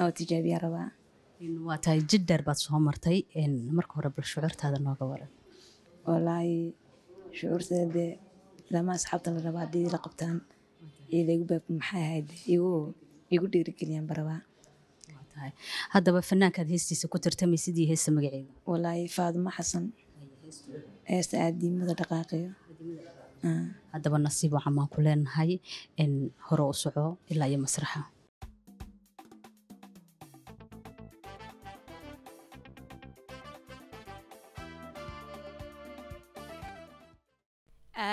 oo tijaabiya rabaa waa tahay jidheer baad soo martay marka hore bal shucuurtaada nooga waran walaahi shucuurtada dee lama asxaabta la rabaa hadii la qabtaan iyo laygu baab maxaa ahayd igu dhiirigeliyaan barabaa tahay haddaba fanaankaad heestiisa ku tartamay sidii heesta magaceeda walaahi faadimo xasan heesta aadiimada dhaqaaqiyo haddaba nasiib wacan ku leenahay in hore u soco ilaa iyo masraxa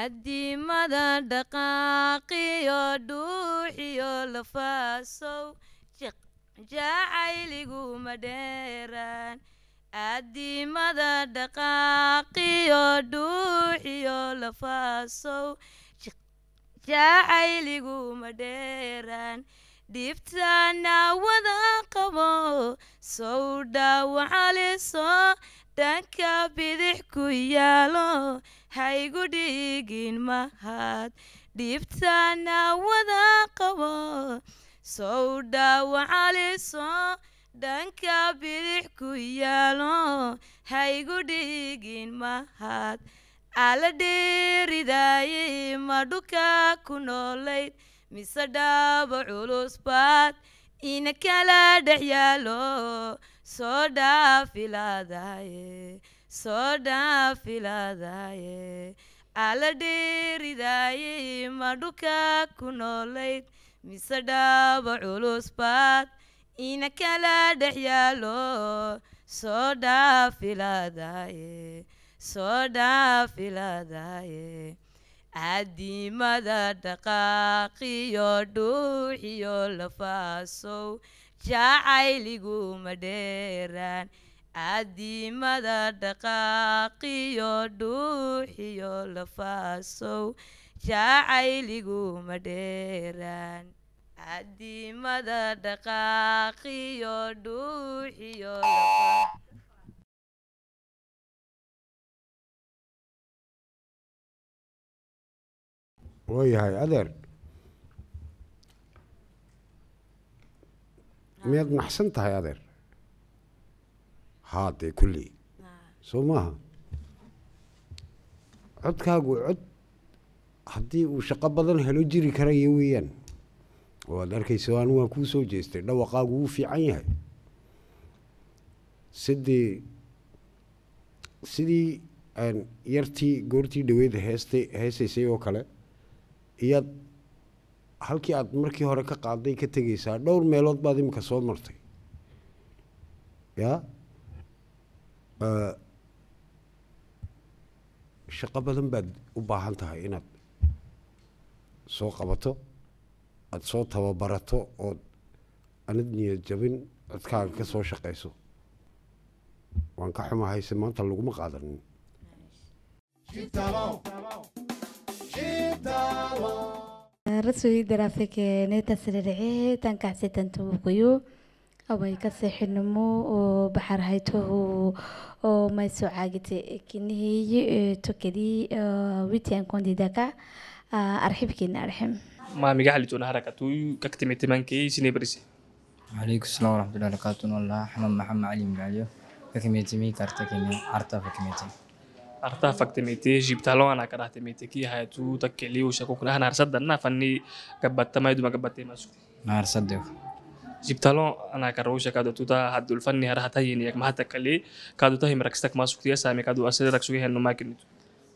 addimada dhaqaaqiyo dhuuxiyo lafaasow jacayliguuma dheeraan addiimada dhaqaaqiyo dhuuxiyo lafaasow jacayligu ma dheeraan dhibtaana wada qabo sow dhaawa dhanka bidix ku yaalo haygu dhigin mahad dhibtaana wada qabo sow dhaawo caliso dhanka bidix ku yaalo haygu dhigin mahad ala dheeridaaye madhuka ku noolayd mise dhaabo culus baad ina kala dhex yaalo soo dhaafilaadaaye soo dhaafilaadaaye ala dheeridaaye madhuka ku noolayd mise culus culusbaad ina kala dhex yaalo soo dhaafiladaye soo dhaafiladaye cadimada dhaqaaqiyo dhuuxiyo lafaasow jacayligu ma dheeraan cadimada dhaqaaqiyo dhuuxiyo lafaasow jacayliguuma dheeraan cadiimada dhaqaaqiyo dhuuxiyo waayahay adeer miyaad maxsan tahay adeer haadee kulley soo maaha codkaagu cod haddii uu shaqo badan helo jiri karaya weeyaan oo aad arkayso anu waan kuu soo jeestay dhawaqaagu wuu fiican yahay sidii sidii yartii goortii dhaweed heesta heesaysay oo kale iyaad halkii aad markii hore ka qaaday ka tegaysaa dhowr meelood baad imika soo martay yaa shaqo badan baad u baahan tahay inaad soo qabato aada soo tababarato ood anad niyad codkaaga ka soo shaqayso waan ka xumahayse maanta laguma qaadanin raswidara neetaslrce tankaxsitantuugayo away ka seexinimo oo baxar haytohu oo maysoo caagite kinihiy tokadii witian arxibkiina arxim maamiga xalituna harakatuy kaktimitimanke sinebrise alaykum salaam waraxmatulah barakaatun wallah xamam maxamed cali magacyo kakimitimii karta kin arta fakimiti arta faktimiti jibtalo ana kara timiti ki hayatu takeli ushaku kula hanar sadanna fanni gabatta maydu magabatte masu masuk. sadde jibtalo ana kara ushaka do tuta haddul fanni harata yini yak mahatakali kadu tahim rakstak masu kiya sami kadu asir raksu ki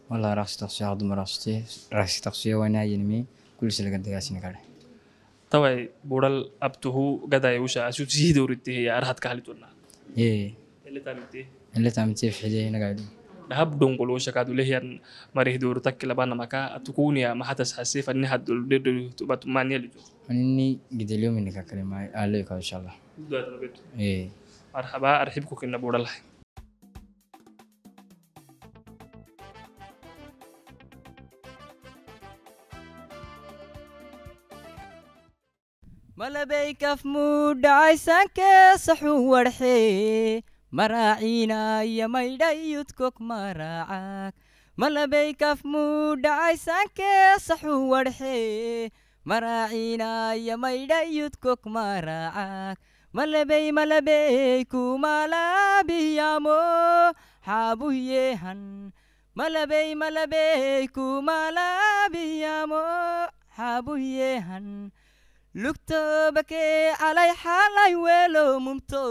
والله راح شخصية عرض مراستي راح شخصية وانا ينمي كل شيء لقد جاسني كله طبعا بورال ابتهو قد ايوشا اشو تشي دورتي هي ارهد كهلي تولنا ايه اللي تعمل اللي تعمل تيف حجي هنا قاعدين نحب دونقول وش كادو ليه ين مريه دور تك لبانا مكا تكون يا ما حد سحسيف أني حد دور دور دور تبات ماني اللي جو أني قد اليوم إنك أكلم عليك إن شاء الله دعاء ربيت إيه مرحبا أرحبكم كنا بورال malabaykaf mudhacaysankeesaxu warxee maraaciinaya maydhayudkog maraacag malabaykaf mudhacaysankeesaxu warxee maraaciinaya maydhayudkog maraacag malabey malabey kumalabiyamo xaabuyehan malabey malabey kumalabiyamo xaabuyehan lugtabakee alay xalay welo mumto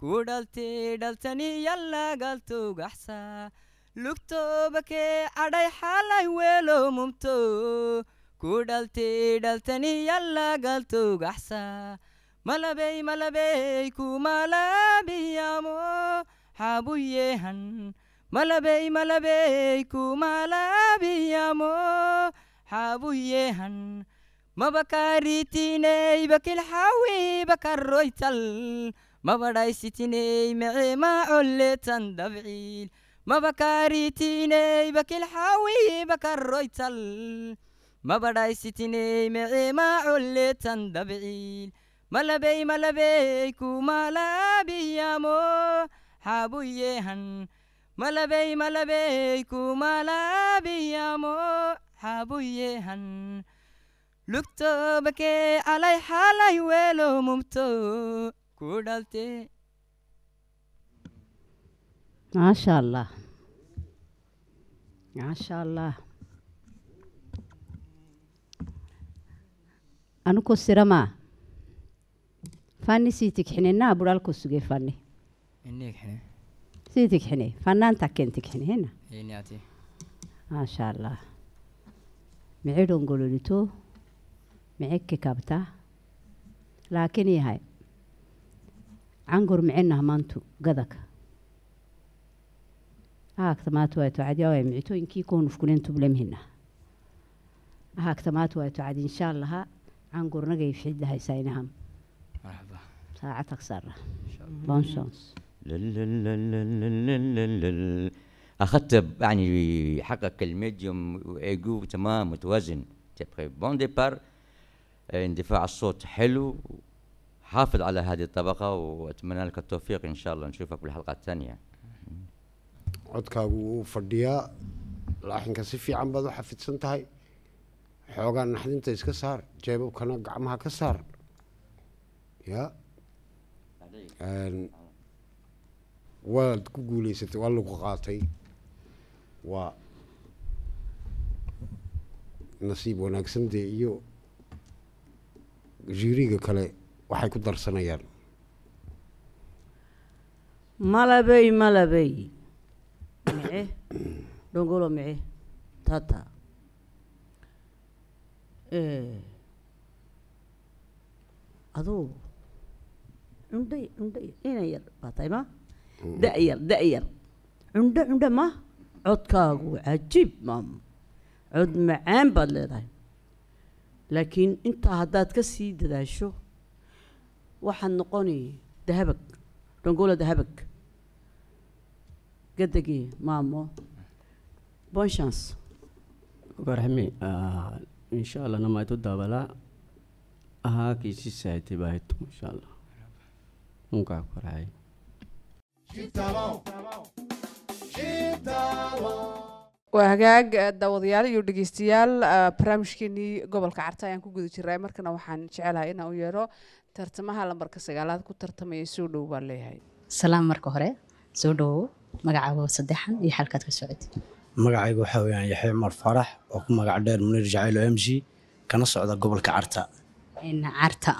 ku dhalti dhaltaniyallagaaltougaxsa lugtobakee adhay xalay welo mumto ku dhalti dhaltaniyallagaaltougaxsa malabey malabey kumalabiyamo xaabuyehan malabey malabey kumalabiyamo xaabuyehan ما بكاريتيني بك الحاوي بكرويتل ما بدايستيني معي ما علتن دبعيل ما بكاريتيني بك الحاوي بكرويتل ما بدايستيني معي ما علتن دبعيل ما لبي ما لبيك وما لابي يا مو حابويهن ما لبي ما لبيك وما لابي يا مو حابويهن lugto bakee alay xalay weelo mumto ku dhalte maasha allah maasha allah anuku siramaa fani siitigxine naa budhal ku suge sii tigxine fanaanta ken tigxinehena maasha allah micedhon micigki kabta laakiin yahay cangur micinah maantu gadaka ahagta maatu waato cadyaaway micitooyinkii kohnufkulen tublemhina ahagta waato cad inshaa allaha cangurnagay fixidda haysaynaham أخذت يعني حقق الميديوم إيجو تمام متوازن تبقى بون ديبار اندفاع الصوت حلو حافظ على هذه الطبقة وأتمنى لك التوفيق إن شاء الله نشوفك بالحلقة الثانية codkaagu wuu fadhiyaa laaxinka si fiican baad u xafidsan tahay xoogaa naxdinta iska saar jeebabkana gacmaha ka saar ya waad ku guuleysatay waa lagu qaatay waa nasiib wanaagsan dee iyo jiriga kale waxay ku darsanayaan malabey malabey mice dhongolo mice tata eh, aduu cundha cundha ina yar baa tahay ma mm. dayar dayar cundho cundha ma codkaagu cajiib maam cod macaan baad leedahay laakiin intaa haddaad ka sii dadaasho waxaad noqonay dahabag dhongola dahabag gadage maamo bon chance ah, insha allah namaytu dabala ahaa kiisi sayti baaytu insha allah unkaa koraay waa eh, daawadayaal iyo dhegeystayaal eh, barnaamijkeenii gobolka carta ayaan ku guda jiraa markana waxaan jecelahay inaan u yeero tartamaha lambarka sagaalaad ku tartamaya soo dhow baan leeyahay salaam marka hore soo dhowow magacaago saddexan iyo xalkaad ka socotid magacayga waxaa weyaan yaxya cumar faarax oo ku magac dheer muniir jacaylo m g kana socda gobolka carta carta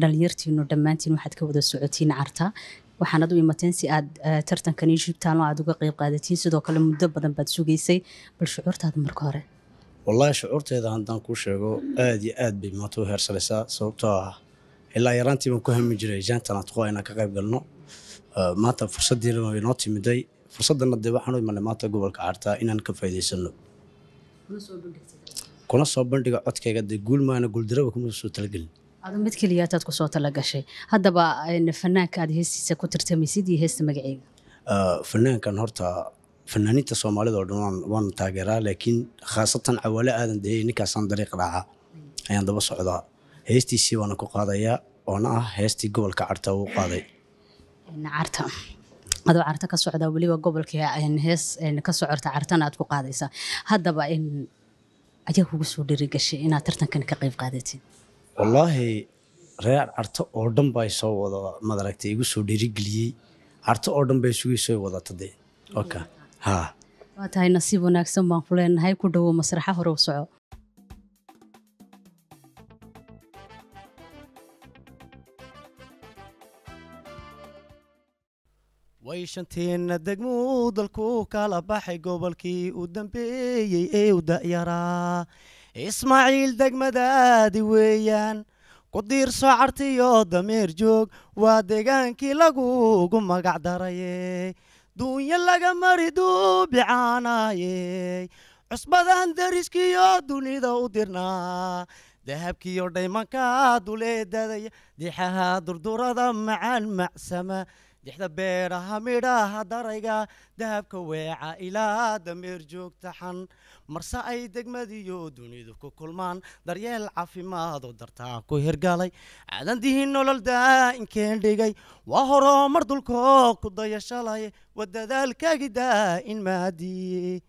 dhalinyartiinu dhammaantiin waxaad ka wada socotiin carta waxaan u imateen si aad eh, tartankan iyo jubtaanlo aad uga qeyb qaadatiin sidoo kale muddo badan baad sugaysay bal shucuurtaada marka hore wallaahi shucuurteeda haddaan kuu sheego aad iyo aad bay maanta u heersalaysaa sababtoo ah ilaa yaraantii baan ku hami jiray jaantan inaan ka qayb galno eh, maanta fursaddiina way noo timiday fursadana dee waxaan u imanay maanta gobolka cartaa inaan ka faa'iidaysano kuna soo bandhiga codkayga dee guul maana guuldaraba kuma soo talagelin adu mid keliyaataad kusoo talagashay haddaba eh, fanaanka aad heestiisa ku tartamaysid iyo heesta magaceega ah, fanaankan horta fanaaniinta soomaalida oo dhan waan taageeraa laakiin khaasatan cawaale aadan dehey ninkaasaan dariiq raacaa ayaan daba socdaa heestiisii waana ku qaadayaa oona ah heestii gobolka carta uu qaaday adoo carta ka socda weliba gobolka hees ka socorta cartana aad ku qaadaysaa haddaba ayaa kugu soo dhirigashay inaad tartankan ka qayb qaadatiin wallaahi reer carto oo dhan baa soo wada madaragtay igu soo dhiirigeliyey carto oo dhan bay isugu soo wadata oka ha waa tahay nasiib wanaagsan baan ku leenahay ku dhowow masraxa hore soco way degmuu dalku kala baxay gobolkii u dambeeyey ee u ismaaciil degmadaadi weeyaan ku diirso cartiyo dameer joog waa deegaankii lagugu magac darayey duunyo laga mari duubi cusbadan dariskiyo dunida u dirnaa dahabkiyo dhaymanka duleedaday dixaha durdurada macaan macsama dixda beeraha midhaha darayga dahabka weeca ilaa dameer damiir joogtaxan marse ay degmadiyo dunidu ku kulmaan daryeel caafimaad oo dartaa ku hirgalay aadandihiin nolol daa'inkeen dhigay waa horoomar mar dulkoo ku dayashalay wadadaalkaagi daa'in maadiye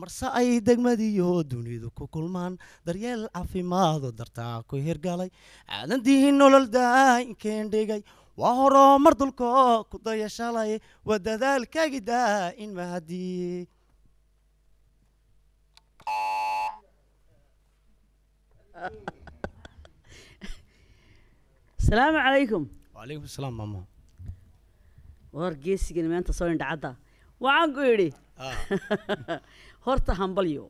marse ay degmadiyo dunidu ku kulmaan daryeel caafimaad oo dartaa ku hirgalay aadandihiin nolol daa'inkeen dhigay waa horoomar mar dulkoo ku dayashalay wadadaalkaagi daa'in maadiye asalaamu calaykum wacalaykum salaam maamo war geesigan maanta soo indhacadda waxaan ku idhi ah. horta hambalyo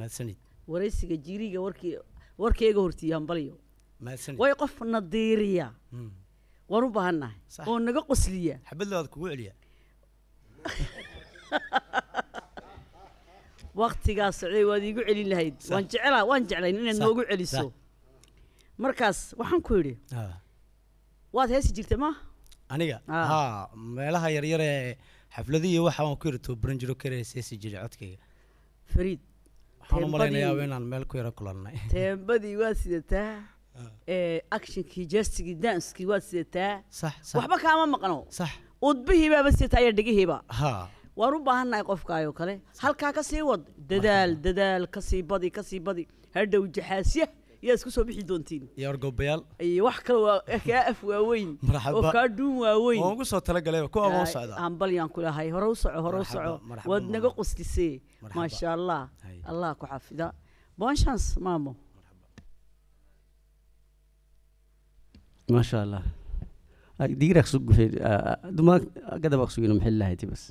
mahadsanid waraysiga jiriga warkii warkayga hortiiyo hambalyo mahadsanid way qof nadiiriya hmm. waan u baahannahay oo naga qosliya xabadlabaad kugu celiya waktigaa socday waad iigu celin lahayd waan jeclaa waan jeclayn inaad noogu celiso markaas waxaan ku idhi ah. waad heesi jirta ma aniga ah. ha meelaha yaryaree xafladihii waxa waan ku yiri toobaran jiro karees heesi jira codkayga fariid waxaan u malaynayaa inaan meel ku yaro kulannay teembadii waad sidataa ah. actionkii jestigii danskii waad sidataa waxba kaama maqno udbihii baaba sidataa iyo dhigihiiba waan u baahannahay qofkaayoo kale halkaa ka sii wad dadaal dadaal kasii badi kasii badi hadhow jaxaasya yaa isku soo bixi doontiin yoorgobayaal iyo wax kale waa kaa eh, af waaweyn oo kaa dhuun waaweyn waan ugu soo talagalay kuwa waa socda hambal yaan ku lahay hore u soco hore u soco waad naga qoslisee maasha allah allah ku xafida bon chance maamo maasha allah digraaq soo gufay ah, ah, dumaa ah, gadabaq sugino maxay lahayti bas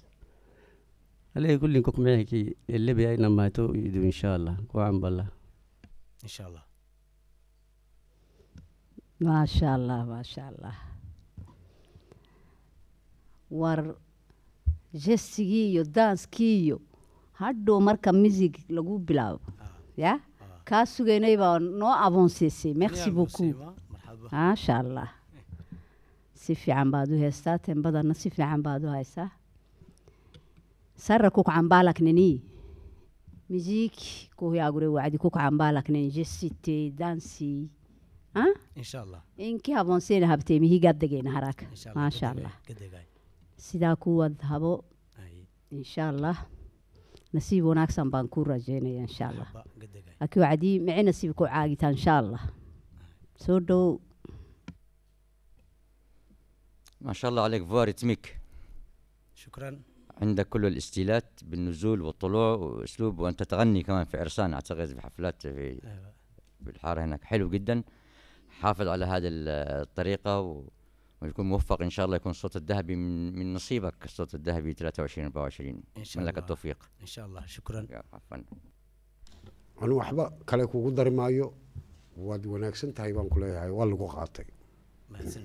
halee kullinkok mixiki elebi ay dhammaato idu inshaa allah kuwacan balla insha allah maasha allah maasha allah war jestigii iyo daanskii iyo hadhow marka musig lagu bilaabo ah. ya ah. kaa sugaynay baa noo abonseysay merci beaucoup maasha allah si fiican baad u heestaa teen si fiican baad u haysaa سر كوك عن بالك نني مزيك كو يا غوري وعدي كوك عن بالك نني جسيتي دانسي ها ان شاء الله انك هابون سين هبتي مي قد دقين هراك ما شاء الله سدا كو ذهبوا ان شاء الله نسيب هناك بان كون رجينا ان شاء الله أكو عدي معي نسيبكو عاقيتا ان شاء الله سودو ما شاء الله عليك فوار تميك شكرا عندك كل الاستيلات بالنزول والطلوع واسلوب وانت تغني كمان في عرسان اعتقد في حفلات في بالحاره أيوة. هناك حلو جدا حافظ على هذه الطريقه ويكون موفق ان شاء الله يكون الصوت الذهبي من نصيبك الصوت الذهبي 23 24 ان شاء الله لك التوفيق ان شاء الله شكرا عفوا anu waxba kale kugu dari maayo waad wanaagsan tahay baan ku leeyahay waa lagu qaatay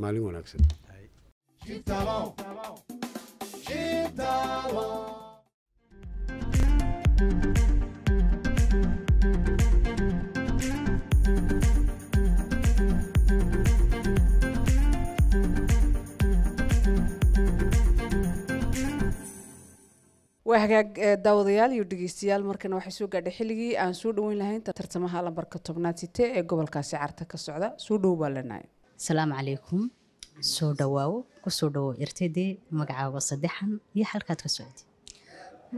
maalin wanaagsan Digitalon. waa hagaag eh, daawadayaal iyo dhegeystayaal markana waxay soo gaadhay xilligii aan soo dhoweyn lahayn tartamaha lambarka tobnaad site ee gobolkaasi carta ka socda soo dhow baa leenahay asalaamu calaykum soo dhawaawo kusoo dhawow ertaydee magacaaga saddexan iyo halkaad ka socotay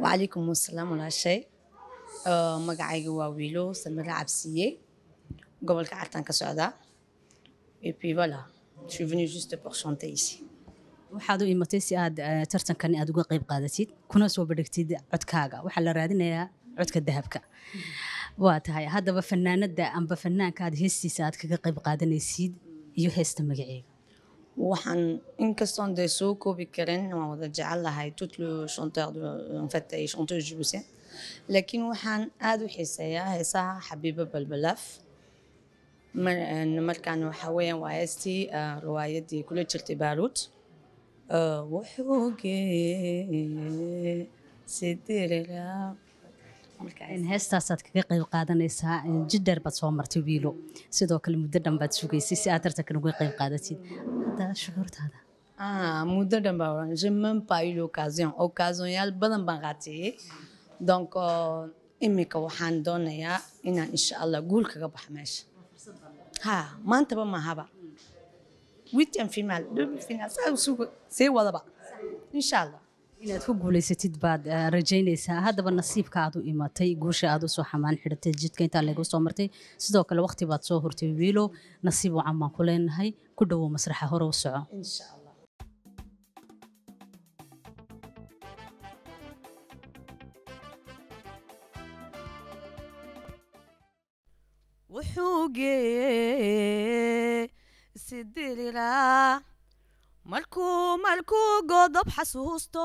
wacalaykum wasalaam walaashay magacayga waa wiilo samira cabsiye gobolka cartaan ka socdaa epivala shuvenu juste pour chanter ici waxaad u imatay si aad tartankan aad uga qeyb qaadatid kuna soo bandhigtid codkaaga waxaa la raadinayaa codka dahabka waa tahay haddaba fanaanada amba fanaanka aad heestiisa aad kaga qeyb qaadanaysid iyo heesta magaceega waxaan inkastoon dee soo koobi karin waan wada jecel lahay tout le chanteur en fait ay chanteur jibuusin laakiin waxaan aada u xiiseeyaa heesaha xabiibo balbalaaf markaan waxaa waa heestii ah, riwaayadii kula jirtay baaruud ah, wuxuugee sidirara heestaa kaga qayb qaadanaysaa jidheer baad soo martay wiilo sidoo kale muddo dhan baad sugaysay si aad darta kaluga qayb qaadatid hadda shucuurtaada ah, muddo dhan baa oran j'ai même pas eu occasion yaal badan baan qaatiyey donc euh, imika waxaan doonayaa inaan insha allah guul kaga baxo meesha ha maantaba mahaba witan final dhobi final saa sii wadaba insha allah inaad ku guulaysatid baad ah, rajaynaysaa haddaba nasiibka aad u imatay guusha aad usoo xamaan xidhatay jidka intaa lagu soo martay sidoo kale waqti baad soo hurtay wiilow nasiib wacan baan ku leenahay ku dhowow masraxa hore u soco wuxuu geeye isidililaa malkuu malkuu godob xasuusto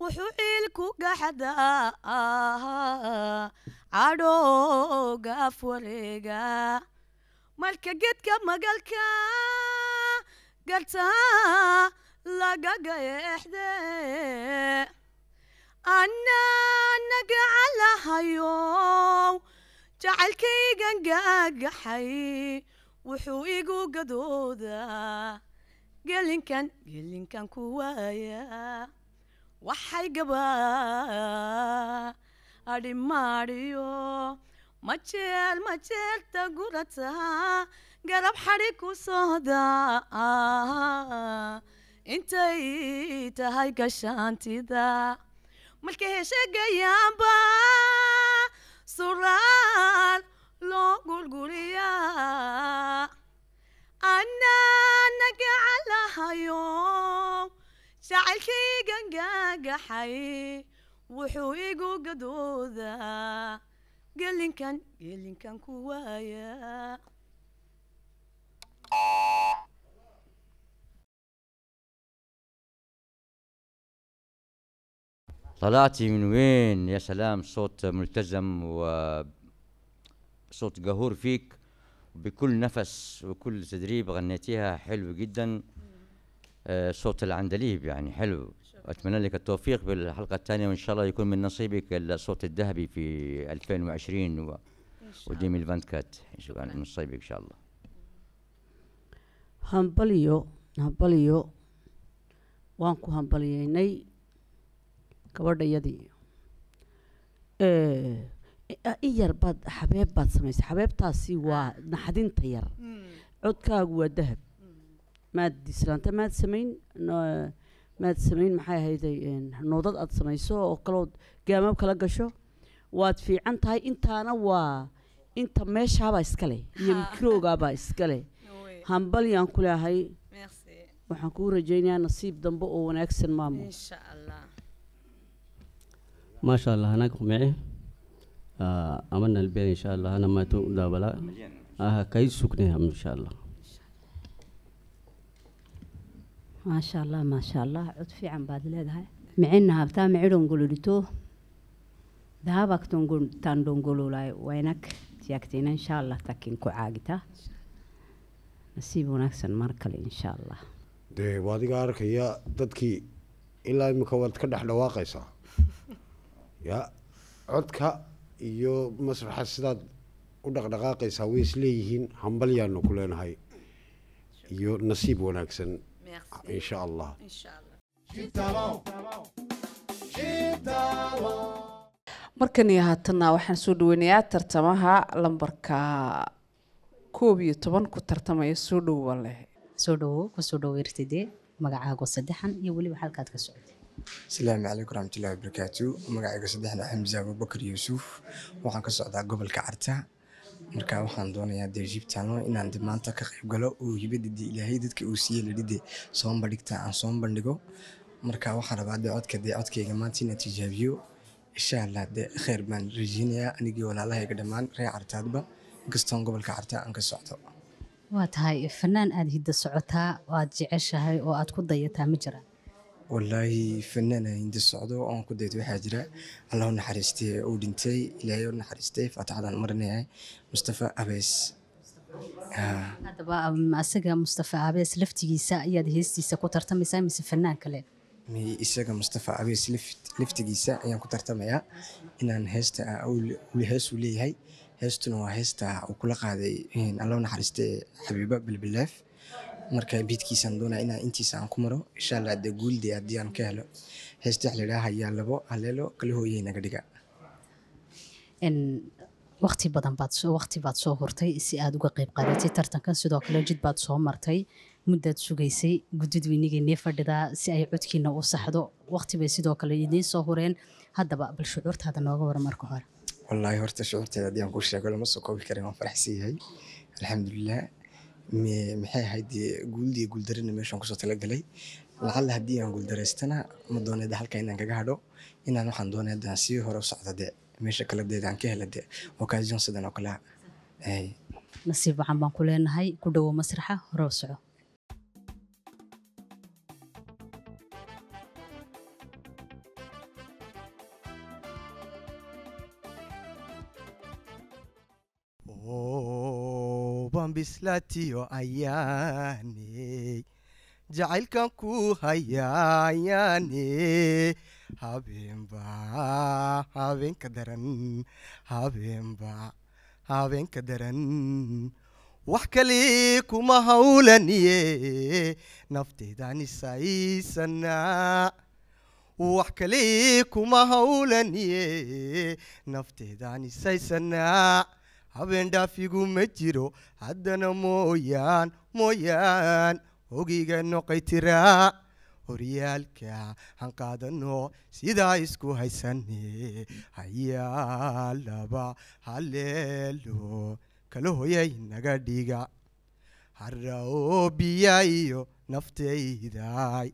wuxuu ciil ciilku gaxadaa cadhowga wareega marka gedka magalka gartaa lagaga eexde annaa nagacalahayow jacaylkaygan gaagaxay wuxuu igu gadoodaa gelinkan gelinkan ku waaya waxay gabaa adhimaadhiyo majeel majeelta gurata garab xadhi ku sooda intay tahay gashaantida marka heshagayaanba suraal loo gurguriyaa أنا نجعلها يوم كي جنجا حي وحويقو قدوذا إن كان إن كان كوايا طلعتي من وين يا سلام صوت ملتزم وصوت قهور فيك بكل نفس وكل تدريب غنيتيها حلو جدا آه صوت العندليب يعني حلو اتمنى لك التوفيق بالحلقه الثانيه وان شاء الله يكون من نصيبك الصوت الذهبي في 2020 و... وديمي الفانتكات من نصيبك ان شاء الله hambaliyo hambaliyo waan ku hambaliyeynay gabadhaiyadii i yar baad xabeeb baad samaysay xabeebtaasi waa naxdinta yar codkaagu waa dahab maad dislaanta maad samayn maad samayn maxay ahayday noodad aada samayso oo kalood gaamab kala gasho waad fiican tahay intaana waa inta meeshaabaa iska leh iyo mikroogaabaa iskale hambalyaan ku leahay waxaan kuu rajaynayaa nasiib dambe oo wanaagsan maamo maasha allah anaag qumee ama nalbe insha allah hana maata u daabala hakai sugnaha insha allah maasha allah maasha allah cod fiican baad leedahay micina habtaa micidongololito dahabak tandongololay waynak tiagtina insha allah takin ku caagita nasiib wanaagsan mar kale insha allah dee waa adiga arkaya dadkii ilaa imika waad ka dhex dhawaaqaysaa ya codka iyo masraxa sidaad u dhaqdhaqaaqaysaa way is leeyihiin hambalyaanu ku leenahay iyo nasiib wanaagsan insha allah markani haatanna waxaan soo dhaweynayaa tartamaha lambarka koob iyo toban ku tartamaya soo dhowa leh soo dhawo kusoo dhaweertide magacaago saddexan iyo weliba halkaad ka socotay asalaamu calaykum raxmat wabarakaatu magacayga saddexda xamse abubakar yuusuf waxaan ka socdaa gobolka carta marka waxaan doonayaa dee jibtaano inaan de maanta ka qayb galo oo hibadadii ilaahay dadka uu siiyey ladhide soo aan soo bandhigo marka waxaan rabaa de codka dee codkayga maanta inaan tijaabiyo insha allah de kheyr baan rajeynayaa anigii walaalahayga dhammaan ree cartaadba inkastoon gobolka carta aan ka socdo waa tahay fanaan aada hidda socotaa oo aad jeceshahay oo aad ku dayataa ma jiraan wallaahi fanaan hindi socdo oon ku daydo waxaa jira allah u naxariistay uu dhintay ilaahay u naxariistay faataxdaan marinayaa eh, mustafa abees ah. haddaba isaga um, mustafa abees laftigiisa ayaad heestiisa ku tartamaysaa mise fanaan kale isaga mustafa abees laftigiisa ayaan ku tartamayaa inaan heesta ah, heesuu leeyahay heestuna waa heesta uu kula qaaday allah u naxariistay xabiiba bilbileef marka biidkiisaan doonaa inaa intiisa aan ku maro insha allah dee guulday haddii aan ka helo heesta wax ladhaha hayaa labo haleelo naga dhiga waqti badan baad waqti baad soo hurtay si aad uga qeyb qaadatay tartankan sidoo kale jid baad soo martay muddaad sugaysay gudidweynigeennee fadhidaa si ay codkiina u saxdo waqti bay sidoo kale idiin soo hureen haddaba bal shucuurtaada nooga wara marka hore wallaahi horta shucuurteeda haddii aan ku sheego lama soo koobi karin waan faraxsan yahay alxamdulilah maxay ahayd guuldii guuldarina meeshaan kusoo talagalay lacalla haddii aan guuldaraystana ma dooneeda halka inaan kaga hadho inaan waxaan doonay haddaan sii hore u socda dee meesha kale deed aan ka hela dee occasion sidan oo kale nasiib wacan baan ku leenahay ku dhowow masraxa hore u soco bislaatiyo ayaane jacaylkan ku hayayaane habeenba habeenka daran habeenba habeenka daran wax kale kuma hawlaniye nafteedan isaysana wax kale kuma hawlaniye nafteedan isaysana habendhaaf ma jiro haddana mooyaan mooyaan hogiga noqay tiraa horyaalka han qaadano sidaa isku haysane hayaa laba haleelo kala hoyay naga dhiga harao biya iyo naftayday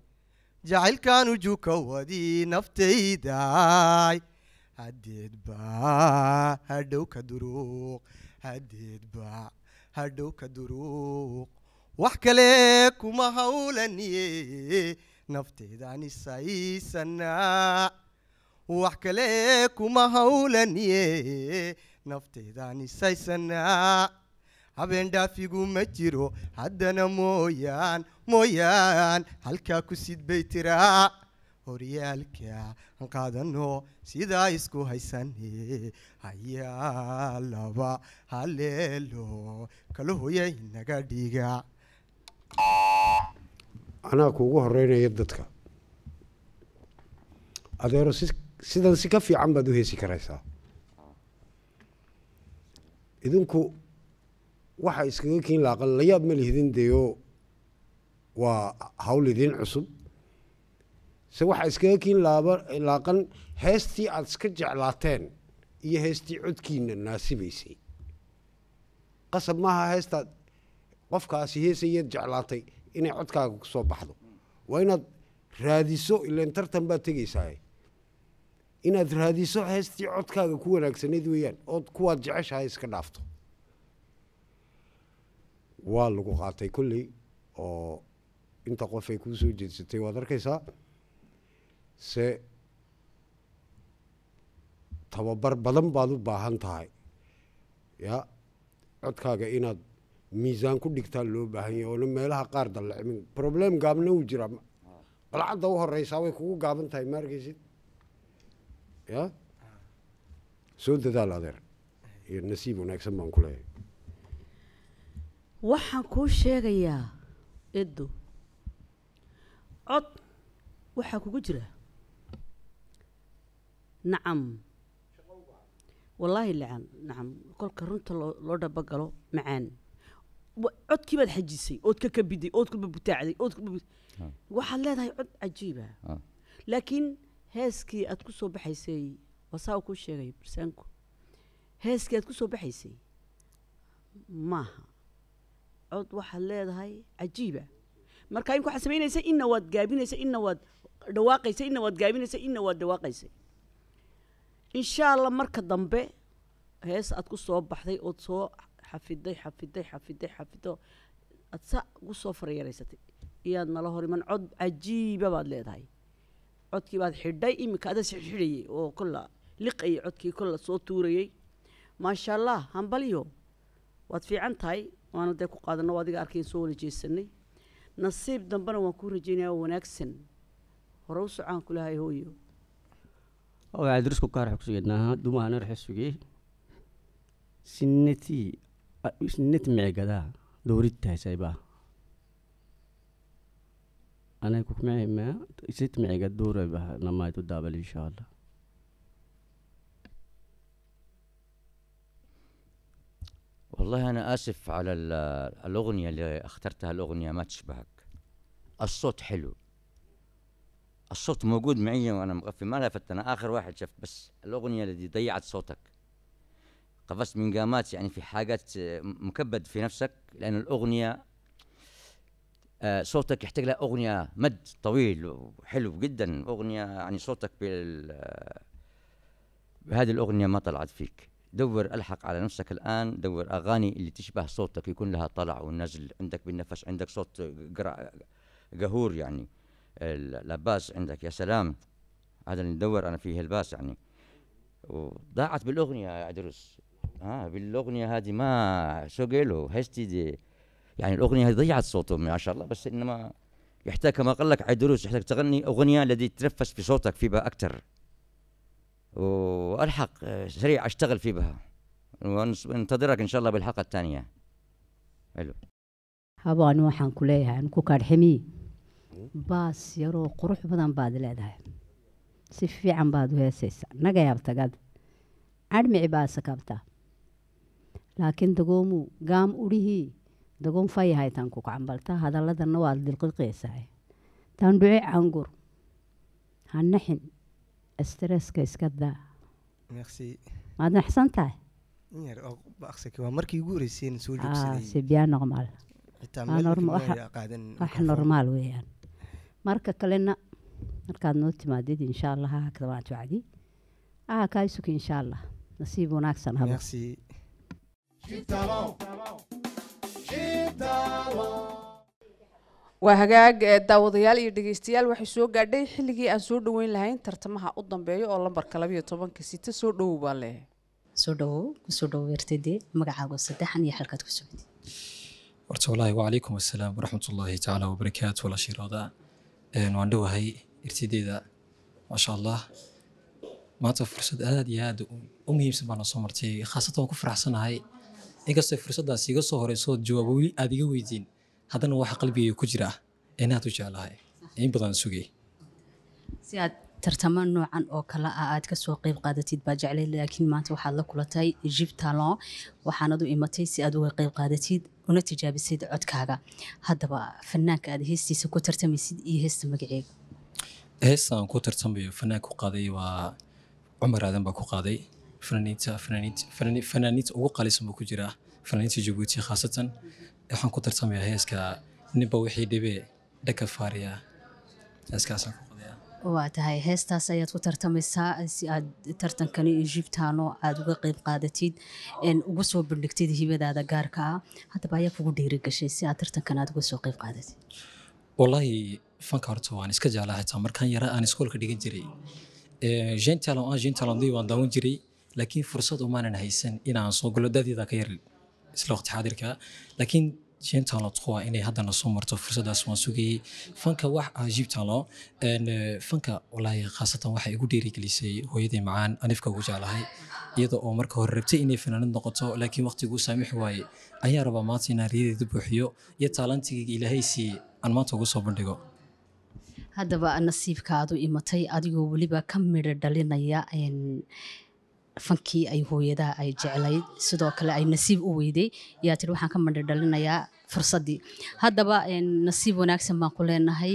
jacaylkan ujuka wadii naftayday hadidba hadhowka duruuq hadidba hadhowka duruuq wax kale kuma hawlaniye nafteedanisaysana wax kale kuma hawlaniye nafteedanisaysana habeen dhaafigu ma jiro haddana mooyaan mooyaan halkaa ku sid bay tiraa horyaalka aan qaadano sidaa isku haysane hayaa laba haleelo kala hoyay naga dhiga anaa kuugu horeynaya dadka adeero sidan si ka fiican baad u heesi karaysaa idinku waxa iskaga kiin laaqan la yaab ma lihidin deyo waa hawl idiin cusub se waxaa iskaga kiin laaqan heestii aada iska jeclaateen iyo heestii codkiina naasibaysay qasab maaha heestaad qofkaasi heesayaad jeclaatay inay codkaaga kusoo baxdo waa inaad raadiso ilan tartan baad tegaysaa inaad raadiso heestii codkaaga ku wanaagsanayd weeyaan ood kuwaad jeceshahay iska dhaafto waa lagu qaatay kolley oo inta qof ay kuu soo jeedsatay waad arkaysaa se tababar badan baad u baahan tahay ya codkaaga inaad miisaan ku dhigtaan loo baahan yahy oona meelaha qaar dallacmin problem gaabna uu jiraa qalcadda u horeysaa way kugu gaaban tahay ma arkeysid ya soo dadaal adeer iyo nasiib wanaagsan baan ku leeyahay waxaan kuu sheegayaa edo cod waxaa kugu jira nacam wallaahi lacan nacam kolka runta loo dhabagalo macaan codkii baad xajisay ood ka kabiday ood kulba butaacday ood kulba ah. waxaad leedahay cod cajiiba ah. ah. laakiin heeskii aad ku soo baxaysay wasaa ku sheegay bursaanku heeskii aad ku soo baxaysay maaha cod waxaad leedahay cajiiba markaa imka waxaad samaynaysa inna waad gaabinaysa inna waad dhawaaqaysa inna waad gaabinaysa inna waad dhawaaqaysay insha allah marka dambe hees aad ku soo baxday ood soo xafiday xafiday xafiday xafido aad sa ugu soo farayareysatay iyaad nala hor iman cod cajiiba baad leedahay codkii baad xidhay iminka ada sixidhayay oo kolla liqayay codkii kolla soo tuurayay maasha allah hambalyo waad fiican tahay waana dee ku qaadano adiga arkayn soo wala jeesanay nasiib dambena waan kuu rajaynaya wanaagsan hore u socaan kulahay hooyo أو أدرس كوكار حكسو يدناها دوما أنا رحسو جي سنتي سنت معي أنا كوك معي ما سنت معي قد دوري إن شاء الله والله أنا آسف على الأغنية اللي اخترتها الأغنية ما تشبهك الصوت حلو الصوت موجود معي وانا مغفي ما لفت انا اخر واحد شفت بس الاغنيه التي ضيعت صوتك قفزت من قامات يعني في حاجات آه، مكبد في نفسك لان الاغنيه آه، صوتك يحتاج لها اغنيه مد طويل وحلو جدا اغنيه يعني صوتك بال آه، هذه الاغنيه ما طلعت فيك دور الحق على نفسك الان دور اغاني اللي تشبه صوتك يكون لها طلع ونزل عندك بالنفس عندك صوت قهور يعني اللباس عندك يا سلام هذا اللي ندور انا فيه الباس يعني وضاعت بالاغنيه يا عدروس ها آه بالاغنيه هذه ما شو قالوا هستي دي يعني الاغنيه هذه ضيعت صوته ما شاء الله بس انما يحتاج كما قال لك عدروس يحتاج تغني اغنيه الذي تتنفس في صوتك في بها اكثر والحق سريع اشتغل في بها وانتظرك ان شاء الله بالحلقه الثانيه حلو هبا نوحن كلها نكو كارحمي baas yaroo qurux badan baad leedahay si fiican baad u heesaysaa nagayaabtagad cadhmici baasa kabtaa laakiin dagoomu gaam udhihii dagoon fayahay taan ku kacan hadalladanna waad dilqiqiisahay taan dhuce cangur ha naxin streska iska daa waad naxsan tahay sibiyaa noqmaal wax normaal weeyaan marka kalena markaad noo timaadid insha allah ahakada waan aha kaa ah, isuki insha allah nasiib wanaagsan habo waa hagaag eh, daawadayaal iyo dhegeystayaal waxay soo gaadhay xilligii aan soo dhoweyn lahayn tartamaha u dambeeya oo lambarka labayo tobanka sita soo dhowow baa leh soo dhowow kusoo dhoweertade magacaago saddexan iyo xalkaad ku socday horta wallaahi wacalaykum assalaam waraxmatullaahi tacaala wabarakaatu walaashiiroodaa waan dhowahay irtideeda maasha allah maanta fursad aad iyo aad u muhiimsan baa soo martay khaasatan waan ku faraxsanahay inkastoo fursaddaas iga soo horeysoo jawaabo weli aad iga weydiin haddana waxa qalbigayga ku jira inaad u jeclahay in badan sugay tartamo noocan oo kale ah aad kasoo qeyb qaadatid baa jeclay laakiin maanta waxaad la kulatay jib waxaanad u imatay si aad uga qeyb qaadatid una tijaabisayd codkaaga haddaba fanaanka aad heestiisa ku tartamaysid iyo heesta magaceega heestaan ku tartamayo fanaanka ku qaaday waa cumar aadan baa ku qaaday fanaaniinta ugu qalisan buu ku jiraa fanaaniinta jabuuti khaasatan waxaan ku tartamayaa heeska ninba wixii dhibee dhaka faariya heeskaasaan ku waa tahay heestaas ayaad ku tartamaysaa si aad tartankani jibtaano aada uga qeyb qaadatid uga soo bandhigtid hibadaada gaarka ah haddaba ayaa kugu dhiirigashay si aad tartankan aad uga soo qeyb qaadatid wallaahi fanka horta waan iska jeclaa hataa markaan yara aan iskoolka dhigan jiray jentalon jentalon waan daawan jiray laakiin fursad umaanan haysan inaan soo galo dadeeda ka yar isla waqti xaadirka laakiin gentalo qoa inay haddana soo marto fursadaas waan sugayey fanka wax ah gibtalo fanka walaahi khaasatan waxay igu dhiirigelisay hooyadii macaan anifka ugu jeclahay iyada oo marka hore rabtay inay fanaanad noqoto laakiin waqtiguu saamix waaye ayaa rabaa maanta inaan riyadeeda buuxiyo iyo taalantigayga ilaahay siiyey aan maanta ugu soo bandhigo haddaba nasiibkaadu imatay adigoo weliba ka midho dhalinaya fankii ay hooyadaha ay jeclayd sidoo kale ay nasiib u weyday yaa tii waxaan ka mandhi dhalinayaa fursadii haddaba nasiib wanaagsan baan ku leenahay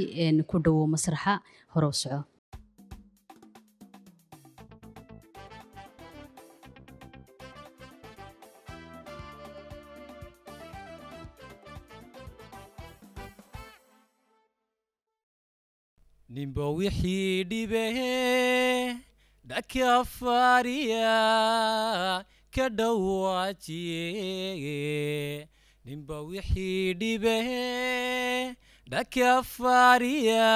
ku dhowo masraxa horow soco nimbo wixii dhibe dhakafaariya ka dhawaajiye ninba wixii dhibe dhakafaariya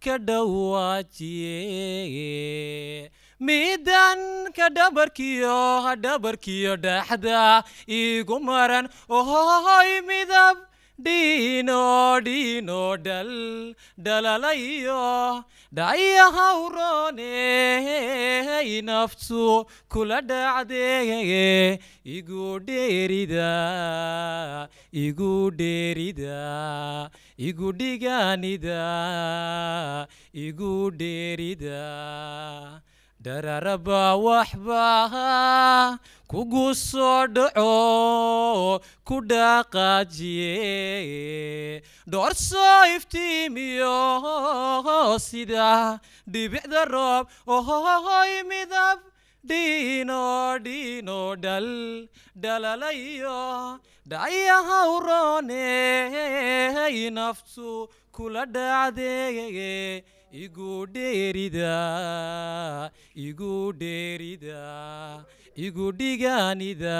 ka dhawaajiye midan ka dhabarkiyo dhabarkiyo dhexda igu maran ohoy midab Dino, Dino, dal, dalalayo, dhacya hawrone, naftu kula dhacdee, igu dheerida, igu dheerida, igu dhiganida, igu dheerida dhararaba waxbaa kugu soo dhaco ku dhaqaajiye dhoorsoo iftiimiyo sida dhibicda roob ohoy midab dhino dhino dhal dhalalayo dhayahawrooney naftu kula dhacdee igu dheerida igu dheerida igu dhigaanida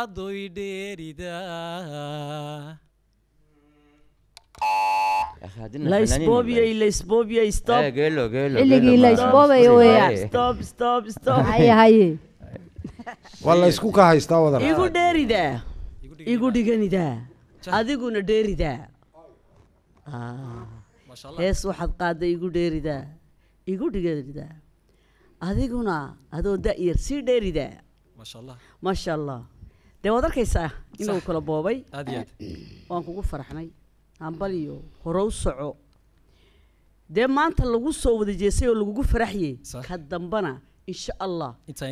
adoy dheerida waa laysku ka haystaa wadan igu dheeridaa igu dhiganidaa adiguna dheeridaa hees waxaad qaadday igu dheeridaa igu dheeridaa adiguna adoo da-yar sii dheeridaa maasha allah dee waad arkaysaa inuu kala boobay waan kugu faraxnay hambaliyo horow soco dee maanta lagu soo wada jeesay oo lagugu faraxyay ka dambana insha allah intaa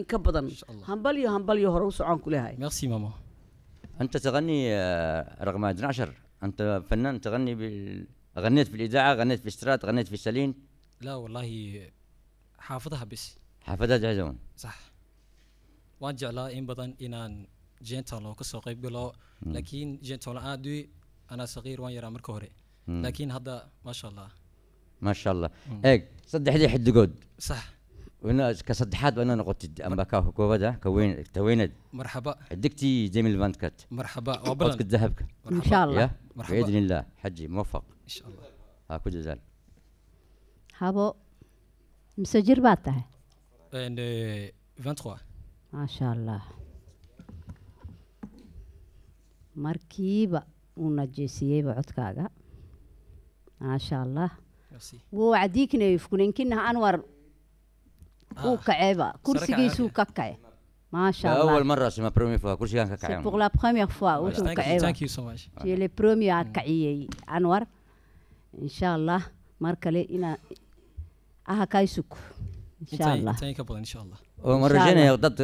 in ka badan hambalyo hambalyo horow socaan kulehay أنت تغني رقم 12 أنت فنان تغني بال غنيت في الاذاعه غنيت في الشترات غنيت في سالين لا والله حافظها بس حافظها جعزون صح وان جعلا ان بدن انان جين تالون كسو قيب بلو لكن جين تالون ادوي انا صغير وان يرى مركو لكن هذا ما شاء الله ما شاء الله ايك صدح لي حد قود صح وانا كصدحات وانا نقطة ام باكا هكو بدا كوين تويند مرحبا حدكتي جميل الفانت مرحبا وبلن قد ذهبك ان شاء الله باذن الله حجي موفق insha allah ha ku jazaan habo mise jir baad tahay maasha allah markiiba uu najeesiyeyba codkaaga maasha allah wo acdiiknayo ifkuninkinah anwar uu kaceeba kursigiisuu ka kace maashaaawal marasma premier fois kursigan ka kace pour la première fois wuxuu kaceeba je le premier a kaciyey anwar insha allah mar kale inaa ahakaysug insha allah وما رجعنا ضد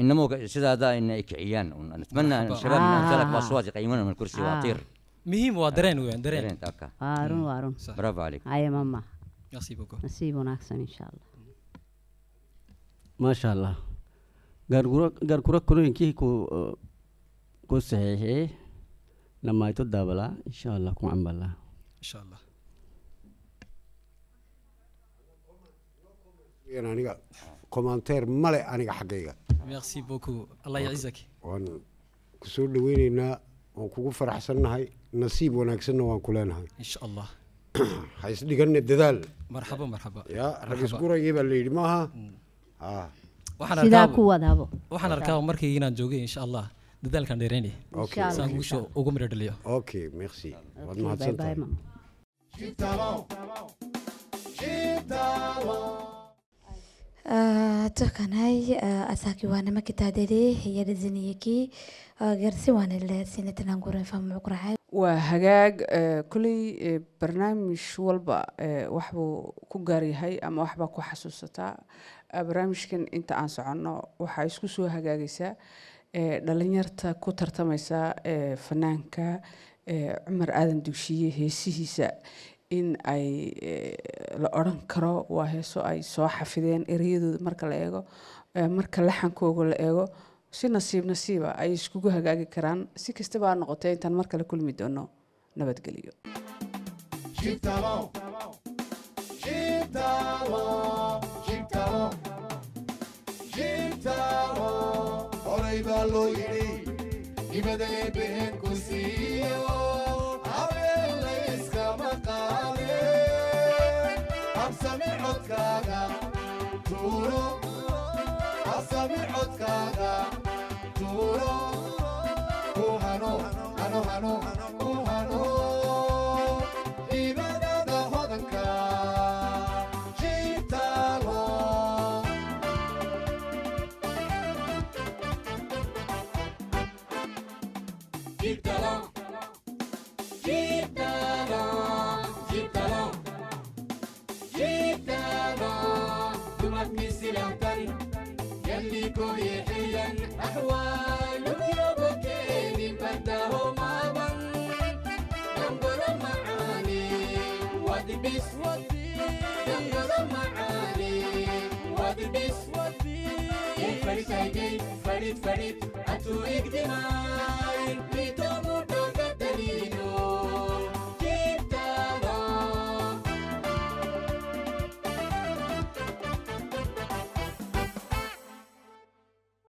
انما سيدا هذا ان كعيان نتمنى الشباب ان تلك الاصوات يقيمون من الكرسي واطير مهم ودرين وين درين درين تاكا وارون وارون برافو عليك اي ماما نصيبك نصيب وناكسن ان شاء الله ما شاء الله gargura kuroyinkii ku saxiixiyey dhammayto daabala insha allah ku cambala insha allah aniga komanteer male aniga xaggayga merci beaucoup allah yaciisak waan kusoo dhaweyneynaa waan kugu faraxsannahay nasiib wanaagsanna waan ku leenahay insha allah ha isdhiganne dadaal marxaba marxaba ya rag isguraya baa la yidhi maaha mm. sidaa ku wadaabo waxaan arkaaba markii inaan joogay insha allah dadaalkan dheeraynay eh. saan guusha ugu midho dhaliyo okay merci waad mahadsantahay tukanay asaki wana makitadere yarazaniyaki garsi wana la sinatan guran waa hagaag kuley barnaamij walba waxbuu ku gaaryahay ama waxbaa ku xasuusataa barnaamijkan inta aan soconno waxaa isku soo hagaagaysaa dhalinyarta ku tartamaysa fanaanka cumar aadan dugshiye heesihiisa in ay eh, la odhan karo waa heeso ay soo xafideen ereyadooda marka la eego eh, marka laxankooga la eego si nasiib nasiiba ay iskugu hagaagi karaan si kastaba ha noqotee intaan mar kale kulmi doono nabadgelyo horay baa loo yidhi ibadaee beheen ku siiyo otkaga turo kuhano hano hano kuhano, فريد فريد أتو إقدماي